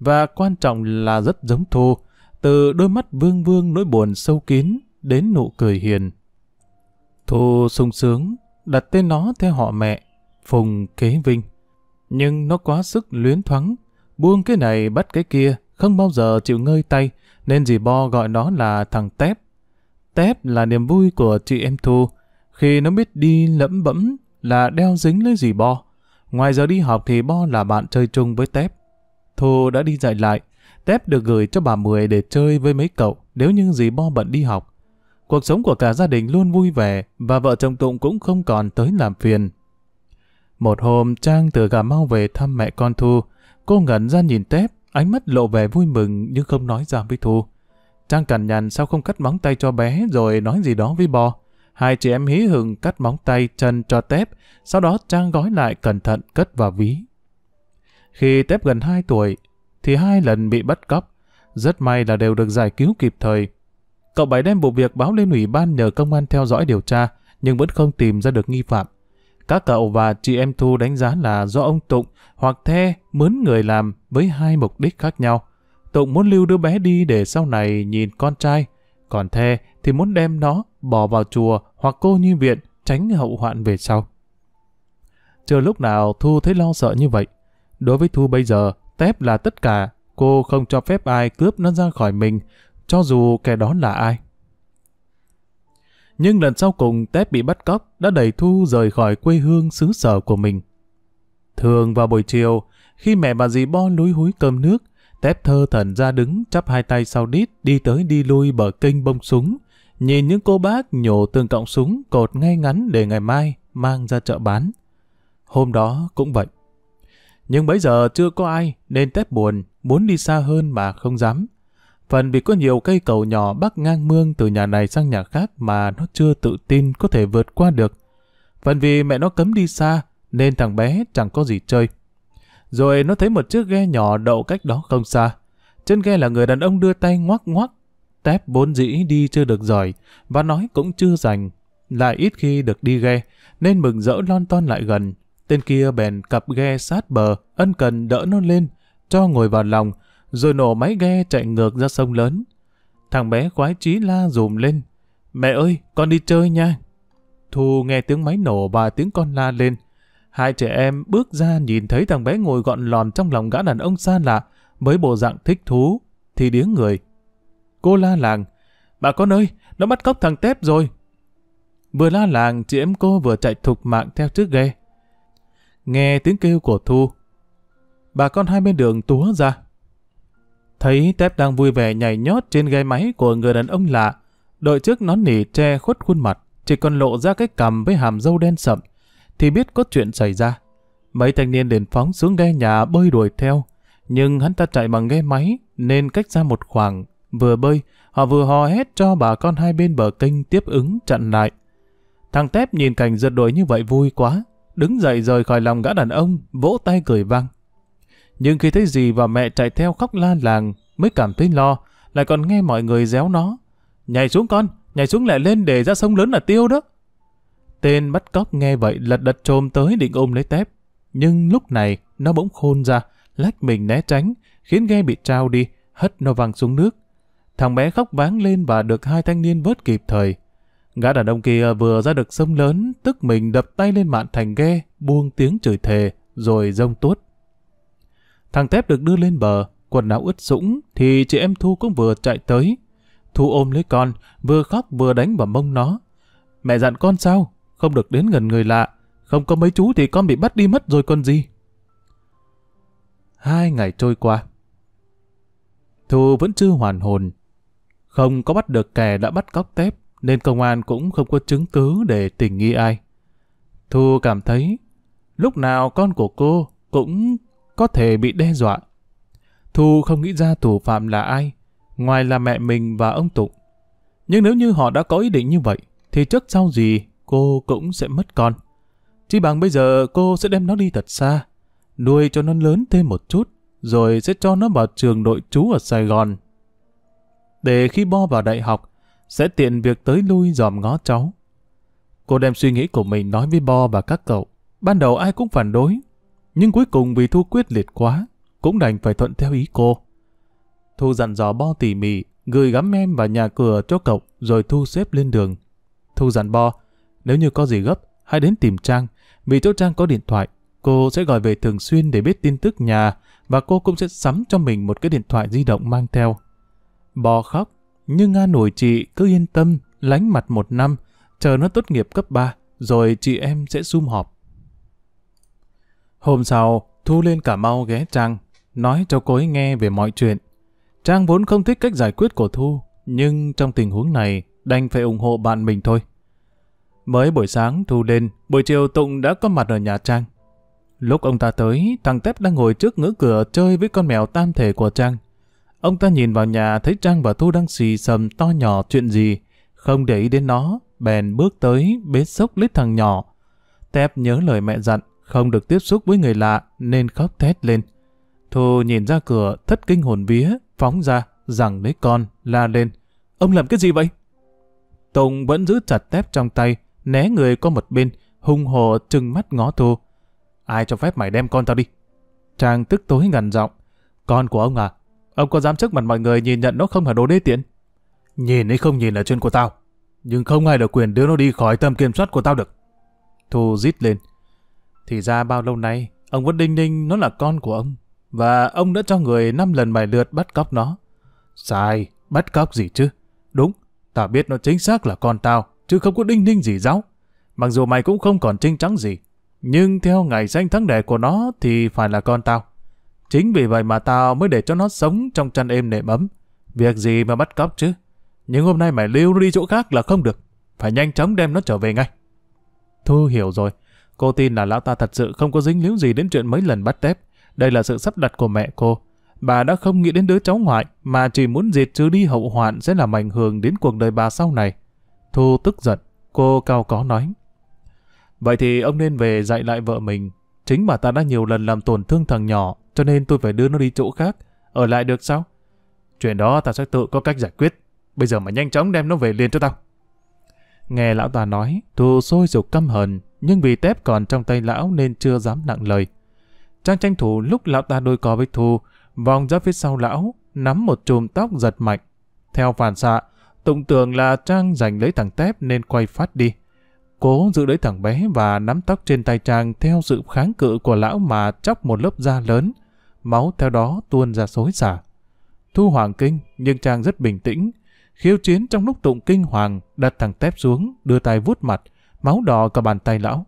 và quan trọng là rất giống Thu, từ đôi mắt vương vương nỗi buồn sâu kín đến nụ cười hiền. Thu sung sướng, đặt tên nó theo họ mẹ, Phùng Kế Vinh. Nhưng nó quá sức luyến thoáng, buông cái này bắt cái kia, không bao giờ chịu ngơi tay, nên dì Bo gọi nó là thằng Tép. Tép là niềm vui của chị em Thu, khi nó biết đi lẫm bẫm là đeo dính lấy dì Bo. Ngoài giờ đi học thì Bo là bạn chơi chung với Tép. Thu đã đi dạy lại, Tép được gửi cho bà Mười để chơi với mấy cậu nếu những gì Bo bận đi học. Cuộc sống của cả gia đình luôn vui vẻ và vợ chồng Tụng cũng không còn tới làm phiền. Một hôm Trang từ Cà Mau về thăm mẹ con Thu, cô ngẩn ra nhìn Tép, ánh mắt lộ vẻ vui mừng nhưng không nói ra với Thu. Trang cằn nhằn sao không cắt móng tay cho bé rồi nói gì đó với Bo. Hai chị em hí hừng cắt móng tay chân cho Tép, sau đó Trang gói lại cẩn thận cất vào ví. Khi Tép gần 2 tuổi, thì hai lần bị bắt cóc. Rất may là đều được giải cứu kịp thời. Cậu bảy đem vụ việc báo lên ủy ban nhờ công an theo dõi điều tra, nhưng vẫn không tìm ra được nghi phạm. Các cậu và chị em Thu đánh giá là do ông Tụng hoặc The mướn người làm với hai mục đích khác nhau. Tụng muốn lưu đứa bé đi để sau này nhìn con trai, còn The thì muốn đem nó bỏ vào chùa hoặc cô nhi viện tránh hậu hoạn về sau. Chờ lúc nào Thu thấy lo sợ như vậy. Đối với Thu bây giờ, Tép là tất cả, cô không cho phép ai cướp nó ra khỏi mình, cho dù kẻ đó là ai. Nhưng lần sau cùng Tép bị bắt cóc đã đẩy Thu rời khỏi quê hương xứ sở của mình. Thường vào buổi chiều, khi mẹ bà dì Bo lúi húi cơm nước, Tép thơ thần ra đứng chắp hai tay sau đít đi tới đi lui bờ kênh bông súng, nhìn những cô bác nhổ từng cọng súng cột ngay ngắn để ngày mai mang ra chợ bán. Hôm đó cũng vậy nhưng bấy giờ chưa có ai nên tép buồn, muốn đi xa hơn mà không dám. Phần vì có nhiều cây cầu nhỏ bắc ngang mương từ nhà này sang nhà khác mà nó chưa tự tin có thể vượt qua được. Phần vì mẹ nó cấm đi xa nên thằng bé chẳng có gì chơi. Rồi nó thấy một chiếc ghe nhỏ đậu cách đó không xa. Trên ghe là người đàn ông đưa tay ngoắc ngoắc. Tép bốn dĩ đi chưa được giỏi và nói cũng chưa rành. Lại ít khi được đi ghe nên mừng rỡ lon ton lại gần Tên kia bèn cặp ghe sát bờ, ân cần đỡ nó lên, cho ngồi vào lòng, rồi nổ máy ghe chạy ngược ra sông lớn. Thằng bé khoái chí la dùm lên. Mẹ ơi, con đi chơi nha. Thu nghe tiếng máy nổ và tiếng con la lên. Hai trẻ em bước ra nhìn thấy thằng bé ngồi gọn lòn trong lòng gã đàn ông xa lạ, với bộ dạng thích thú, thì điếng người. Cô la làng, bà con ơi, nó bắt cóc thằng Tép rồi. Vừa la làng, chị em cô vừa chạy thục mạng theo trước ghe nghe tiếng kêu của Thu. Bà con hai bên đường túa ra. Thấy Tép đang vui vẻ nhảy nhót trên ghe máy của người đàn ông lạ, đội trước nón nỉ che khuất khuôn mặt, chỉ còn lộ ra cái cằm với hàm râu đen sậm, thì biết có chuyện xảy ra. Mấy thanh niên liền phóng xuống ghe nhà bơi đuổi theo, nhưng hắn ta chạy bằng ghe máy nên cách ra một khoảng, vừa bơi, họ vừa hò hét cho bà con hai bên bờ kênh tiếp ứng chặn lại. Thằng Tép nhìn cảnh giật đuổi như vậy vui quá, đứng dậy rời khỏi lòng gã đàn ông, vỗ tay cười vang. Nhưng khi thấy dì và mẹ chạy theo khóc la làng, mới cảm thấy lo, lại còn nghe mọi người réo nó. Nhảy xuống con, nhảy xuống lại lên để ra sông lớn là tiêu đó. Tên bắt cóc nghe vậy lật đật trồm tới định ôm lấy tép. Nhưng lúc này nó bỗng khôn ra, lách mình né tránh, khiến ghe bị trao đi, hất nó văng xuống nước. Thằng bé khóc váng lên và được hai thanh niên vớt kịp thời. Gã đàn ông kia vừa ra được sông lớn, tức mình đập tay lên mạn thành ghe, buông tiếng chửi thề, rồi rông tuốt. Thằng Tép được đưa lên bờ, quần áo ướt sũng, thì chị em Thu cũng vừa chạy tới. Thu ôm lấy con, vừa khóc vừa đánh vào mông nó. Mẹ dặn con sao? Không được đến gần người lạ. Không có mấy chú thì con bị bắt đi mất rồi con gì. Hai ngày trôi qua. Thu vẫn chưa hoàn hồn. Không có bắt được kẻ đã bắt cóc Tép nên công an cũng không có chứng cứ để tình nghi ai. Thu cảm thấy lúc nào con của cô cũng có thể bị đe dọa. Thu không nghĩ ra thủ phạm là ai, ngoài là mẹ mình và ông Tụng. Nhưng nếu như họ đã có ý định như vậy, thì trước sau gì cô cũng sẽ mất con. Chỉ bằng bây giờ cô sẽ đem nó đi thật xa, nuôi cho nó lớn thêm một chút, rồi sẽ cho nó vào trường nội trú ở Sài Gòn. Để khi Bo vào đại học, sẽ tiện việc tới lui dòm ngó cháu. Cô đem suy nghĩ của mình nói với Bo và các cậu. Ban đầu ai cũng phản đối, nhưng cuối cùng vì Thu quyết liệt quá, cũng đành phải thuận theo ý cô. Thu dặn dò Bo tỉ mỉ, gửi gắm em vào nhà cửa cho cậu, rồi Thu xếp lên đường. Thu dặn Bo, nếu như có gì gấp, hãy đến tìm Trang, vì chỗ Trang có điện thoại, cô sẽ gọi về thường xuyên để biết tin tức nhà, và cô cũng sẽ sắm cho mình một cái điện thoại di động mang theo. Bo khóc, nhưng nga nổi chị cứ yên tâm, lánh mặt một năm, chờ nó tốt nghiệp cấp 3, rồi chị em sẽ sum họp. Hôm sau, Thu lên Cà Mau ghé Trang, nói cho cô ấy nghe về mọi chuyện. Trang vốn không thích cách giải quyết của Thu, nhưng trong tình huống này, đành phải ủng hộ bạn mình thôi. Mới buổi sáng Thu lên, buổi chiều Tụng đã có mặt ở nhà Trang. Lúc ông ta tới, thằng Tép đang ngồi trước ngưỡng cửa chơi với con mèo tam thể của Trang. Ông ta nhìn vào nhà thấy Trang và Thu đang xì sầm to nhỏ chuyện gì, không để ý đến nó, bèn bước tới bế sốc lít thằng nhỏ. Tép nhớ lời mẹ dặn, không được tiếp xúc với người lạ nên khóc thét lên. Thu nhìn ra cửa, thất kinh hồn vía, phóng ra, rằng lấy con, la lên. Ông làm cái gì vậy? Tùng vẫn giữ chặt tép trong tay, né người qua một bên, hung hồ trừng mắt ngó Thu. Ai cho phép mày đem con tao đi? Trang tức tối ngằn giọng. Con của ông à, Ông có dám trước mặt mọi người nhìn nhận nó không phải đồ đê tiện? Nhìn hay không nhìn là chuyện của tao. Nhưng không ai được quyền đưa nó đi khỏi tầm kiểm soát của tao được. Thu rít lên. Thì ra bao lâu nay, ông vẫn đinh ninh nó là con của ông. Và ông đã cho người năm lần bài lượt bắt cóc nó. Sai, bắt cóc gì chứ? Đúng, tao biết nó chính xác là con tao, chứ không có đinh ninh gì giáo. Mặc dù mày cũng không còn trinh trắng gì, nhưng theo ngày danh thắng đẻ của nó thì phải là con tao. Chính vì vậy mà tao mới để cho nó sống trong chăn êm nệm ấm. Việc gì mà bắt cóc chứ? Nhưng hôm nay mày lưu đi chỗ khác là không được. Phải nhanh chóng đem nó trở về ngay. Thu hiểu rồi. Cô tin là lão ta thật sự không có dính líu gì đến chuyện mấy lần bắt tép. Đây là sự sắp đặt của mẹ cô. Bà đã không nghĩ đến đứa cháu ngoại mà chỉ muốn diệt trừ đi hậu hoạn sẽ làm ảnh hưởng đến cuộc đời bà sau này. Thu tức giận. Cô cao có nói. Vậy thì ông nên về dạy lại vợ mình. Chính bà ta đã nhiều lần làm tổn thương thằng nhỏ cho nên tôi phải đưa nó đi chỗ khác, ở lại được sao? Chuyện đó ta sẽ tự có cách giải quyết, bây giờ mà nhanh chóng đem nó về liền cho tao. Nghe lão ta nói, thù sôi sục căm hờn, nhưng vì tép còn trong tay lão nên chưa dám nặng lời. Trang tranh thủ lúc lão ta đôi co với thù, vòng ra phía sau lão, nắm một chùm tóc giật mạnh. Theo phản xạ, tụng tưởng là Trang giành lấy thằng tép nên quay phát đi. Cố giữ lấy thằng bé và nắm tóc trên tay Trang theo sự kháng cự của lão mà chóc một lớp da lớn, máu theo đó tuôn ra xối xả. Thu Hoàng kinh, nhưng chàng rất bình tĩnh. Khiêu chiến trong lúc tụng kinh hoàng, đặt thằng tép xuống, đưa tay vuốt mặt, máu đỏ cả bàn tay lão.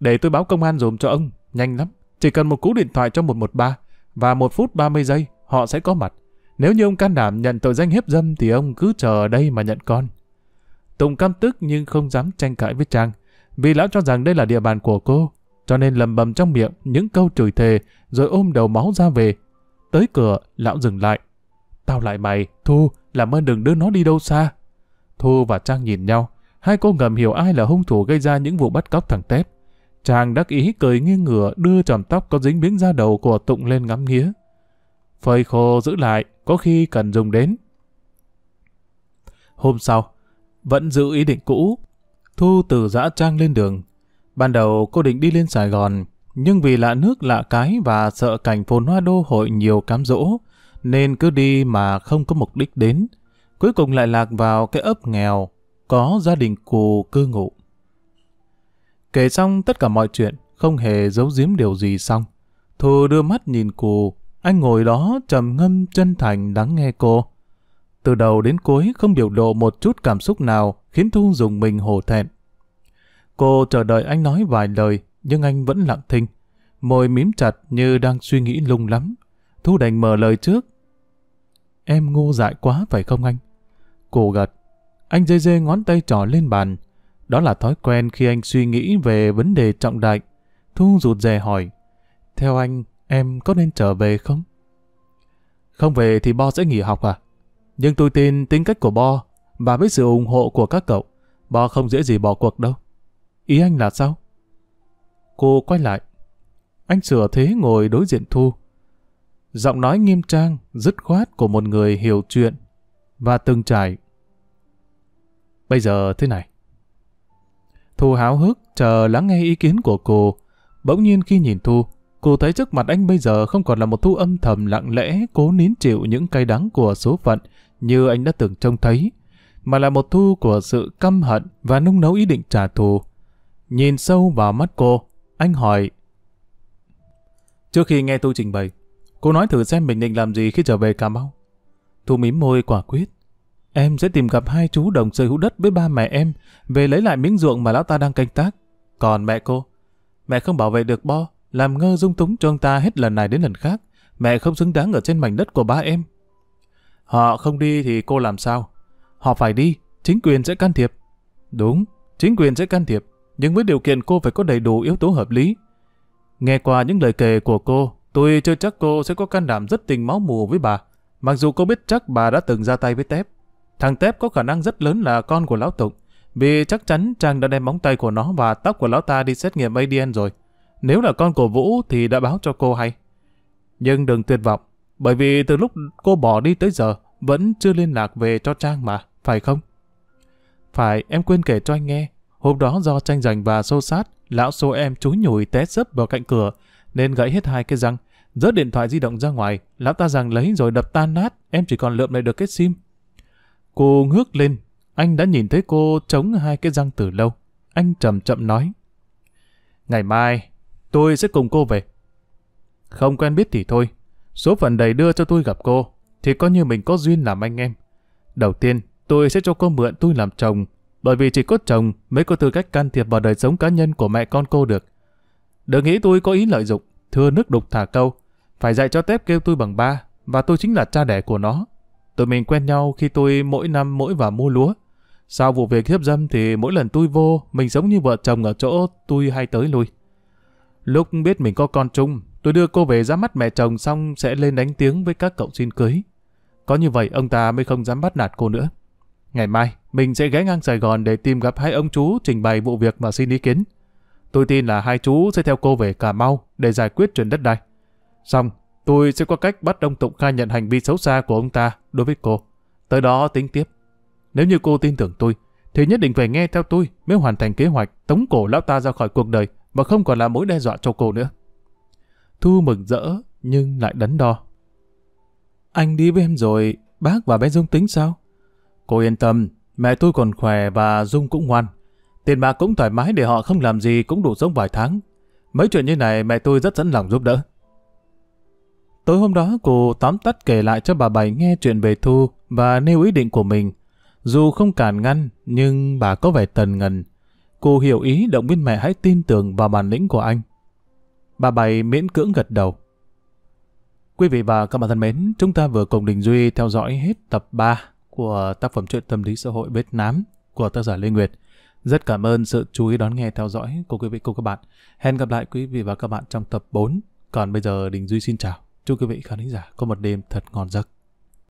Để tôi báo công an dùm cho ông, nhanh lắm. Chỉ cần một cú điện thoại cho 113 và 1 phút 30 giây, họ sẽ có mặt. Nếu như ông can đảm nhận tội danh hiếp dâm thì ông cứ chờ ở đây mà nhận con. Tùng căm tức nhưng không dám tranh cãi với Trang, vì lão cho rằng đây là địa bàn của cô, cho nên lầm bầm trong miệng những câu chửi thề rồi ôm đầu máu ra về. Tới cửa, lão dừng lại. Tao lại mày, Thu, làm ơn đừng đưa nó đi đâu xa. Thu và Trang nhìn nhau, hai cô ngầm hiểu ai là hung thủ gây ra những vụ bắt cóc thằng Tép. Trang đắc ý cười nghiêng ngửa đưa tròm tóc có dính miếng da đầu của Tụng lên ngắm nghía. Phơi khô giữ lại, có khi cần dùng đến. Hôm sau, vẫn giữ ý định cũ, Thu từ dã Trang lên đường. Ban đầu cô định đi lên Sài Gòn, nhưng vì lạ nước lạ cái và sợ cảnh phồn hoa đô hội nhiều cám dỗ, nên cứ đi mà không có mục đích đến. Cuối cùng lại lạc vào cái ấp nghèo, có gia đình cù cư ngụ. Kể xong tất cả mọi chuyện, không hề giấu giếm điều gì xong. Thù đưa mắt nhìn cù, anh ngồi đó trầm ngâm chân thành lắng nghe cô. Từ đầu đến cuối không biểu lộ một chút cảm xúc nào khiến Thu dùng mình hổ thẹn. Cô chờ đợi anh nói vài lời, nhưng anh vẫn lặng thinh, môi mím chặt như đang suy nghĩ lung lắm. Thu đành mở lời trước. Em ngu dại quá phải không anh? Cô gật. Anh dê dê ngón tay trỏ lên bàn. Đó là thói quen khi anh suy nghĩ về vấn đề trọng đại. Thu rụt rè hỏi. Theo anh, em có nên trở về không? Không về thì Bo sẽ nghỉ học à? Nhưng tôi tin tính cách của Bo và với sự ủng hộ của các cậu, Bo không dễ gì bỏ cuộc đâu. Ý anh là sao? Cô quay lại. Anh sửa thế ngồi đối diện Thu. Giọng nói nghiêm trang, dứt khoát của một người hiểu chuyện và từng trải. Bây giờ thế này. Thu háo hức chờ lắng nghe ý kiến của cô. Bỗng nhiên khi nhìn Thu, cô thấy trước mặt anh bây giờ không còn là một Thu âm thầm lặng lẽ cố nín chịu những cay đắng của số phận như anh đã từng trông thấy, mà là một Thu của sự căm hận và nung nấu ý định trả thù. Nhìn sâu vào mắt cô, anh hỏi... Trước khi nghe tôi trình bày, cô nói thử xem mình định làm gì khi trở về Cà Mau. Thu mím môi quả quyết. Em sẽ tìm gặp hai chú đồng sở hữu đất với ba mẹ em, về lấy lại miếng ruộng mà lão ta đang canh tác. Còn mẹ cô, mẹ không bảo vệ được Bo, làm ngơ dung túng cho ông ta hết lần này đến lần khác. Mẹ không xứng đáng ở trên mảnh đất của ba em. Họ không đi thì cô làm sao? Họ phải đi, chính quyền sẽ can thiệp. Đúng, chính quyền sẽ can thiệp nhưng với điều kiện cô phải có đầy đủ yếu tố hợp lý. Nghe qua những lời kể của cô, tôi chưa chắc cô sẽ có can đảm rất tình máu mù với bà, mặc dù cô biết chắc bà đã từng ra tay với Tép. Thằng Tép có khả năng rất lớn là con của lão Tụng, vì chắc chắn Trang đã đem móng tay của nó và tóc của lão ta đi xét nghiệm ADN rồi. Nếu là con của Vũ thì đã báo cho cô hay. Nhưng đừng tuyệt vọng, bởi vì từ lúc cô bỏ đi tới giờ vẫn chưa liên lạc về cho Trang mà, phải không? Phải, em quên kể cho anh nghe. Hôm đó do tranh giành và xô sát, lão xô em chúi nhủi té sấp vào cạnh cửa, nên gãy hết hai cái răng. Rớt điện thoại di động ra ngoài, lão ta rằng lấy rồi đập tan nát, em chỉ còn lượm lại được cái sim. Cô ngước lên, anh đã nhìn thấy cô chống hai cái răng từ lâu. Anh chậm chậm nói. Ngày mai, tôi sẽ cùng cô về. Không quen biết thì thôi, số phận đầy đưa cho tôi gặp cô, thì coi như mình có duyên làm anh em. Đầu tiên, tôi sẽ cho cô mượn tôi làm chồng, bởi vì chỉ có chồng mới có tư cách can thiệp vào đời sống cá nhân của mẹ con cô được. Đừng nghĩ tôi có ý lợi dụng, thưa nước đục thả câu. Phải dạy cho Tép kêu tôi bằng ba, và tôi chính là cha đẻ của nó. Tụi mình quen nhau khi tôi mỗi năm mỗi vào mua lúa. Sau vụ việc hiếp dâm thì mỗi lần tôi vô, mình giống như vợ chồng ở chỗ tôi hay tới lui. Lúc biết mình có con chung, tôi đưa cô về ra mắt mẹ chồng xong sẽ lên đánh tiếng với các cậu xin cưới. Có như vậy ông ta mới không dám bắt nạt cô nữa. Ngày mai, mình sẽ ghé ngang Sài Gòn để tìm gặp hai ông chú trình bày vụ việc và xin ý kiến. Tôi tin là hai chú sẽ theo cô về Cà Mau để giải quyết chuyện đất đai. Xong, tôi sẽ có cách bắt ông Tụng khai nhận hành vi xấu xa của ông ta đối với cô. Tới đó tính tiếp. Nếu như cô tin tưởng tôi, thì nhất định phải nghe theo tôi mới hoàn thành kế hoạch tống cổ lão ta ra khỏi cuộc đời và không còn là mối đe dọa cho cô nữa. Thu mừng rỡ nhưng lại đắn đo. Anh đi với em rồi, bác và bé Dung tính sao? Cô yên tâm, mẹ tôi còn khỏe và Dung cũng ngoan. Tiền bạc cũng thoải mái để họ không làm gì cũng đủ sống vài tháng. Mấy chuyện như này mẹ tôi rất sẵn lòng giúp đỡ. Tối hôm đó cô tóm tắt kể lại cho bà Bảy nghe chuyện về Thu và nêu ý định của mình. Dù không cản ngăn, nhưng bà có vẻ tần ngần. Cô hiểu ý động viên mẹ hãy tin tưởng vào bản lĩnh của anh. Bà Bảy miễn cưỡng gật đầu. Quý vị và các bạn thân mến, chúng ta vừa cùng Đình Duy theo dõi hết tập 3 của tác phẩm truyện tâm lý xã hội Bết Nám của tác giả Lê Nguyệt. Rất cảm ơn sự chú ý đón nghe theo dõi của quý vị cùng các bạn. Hẹn gặp lại quý vị và các bạn trong tập 4. Còn bây giờ Đình Duy xin chào. Chúc quý vị khán giả có một đêm thật ngon giấc.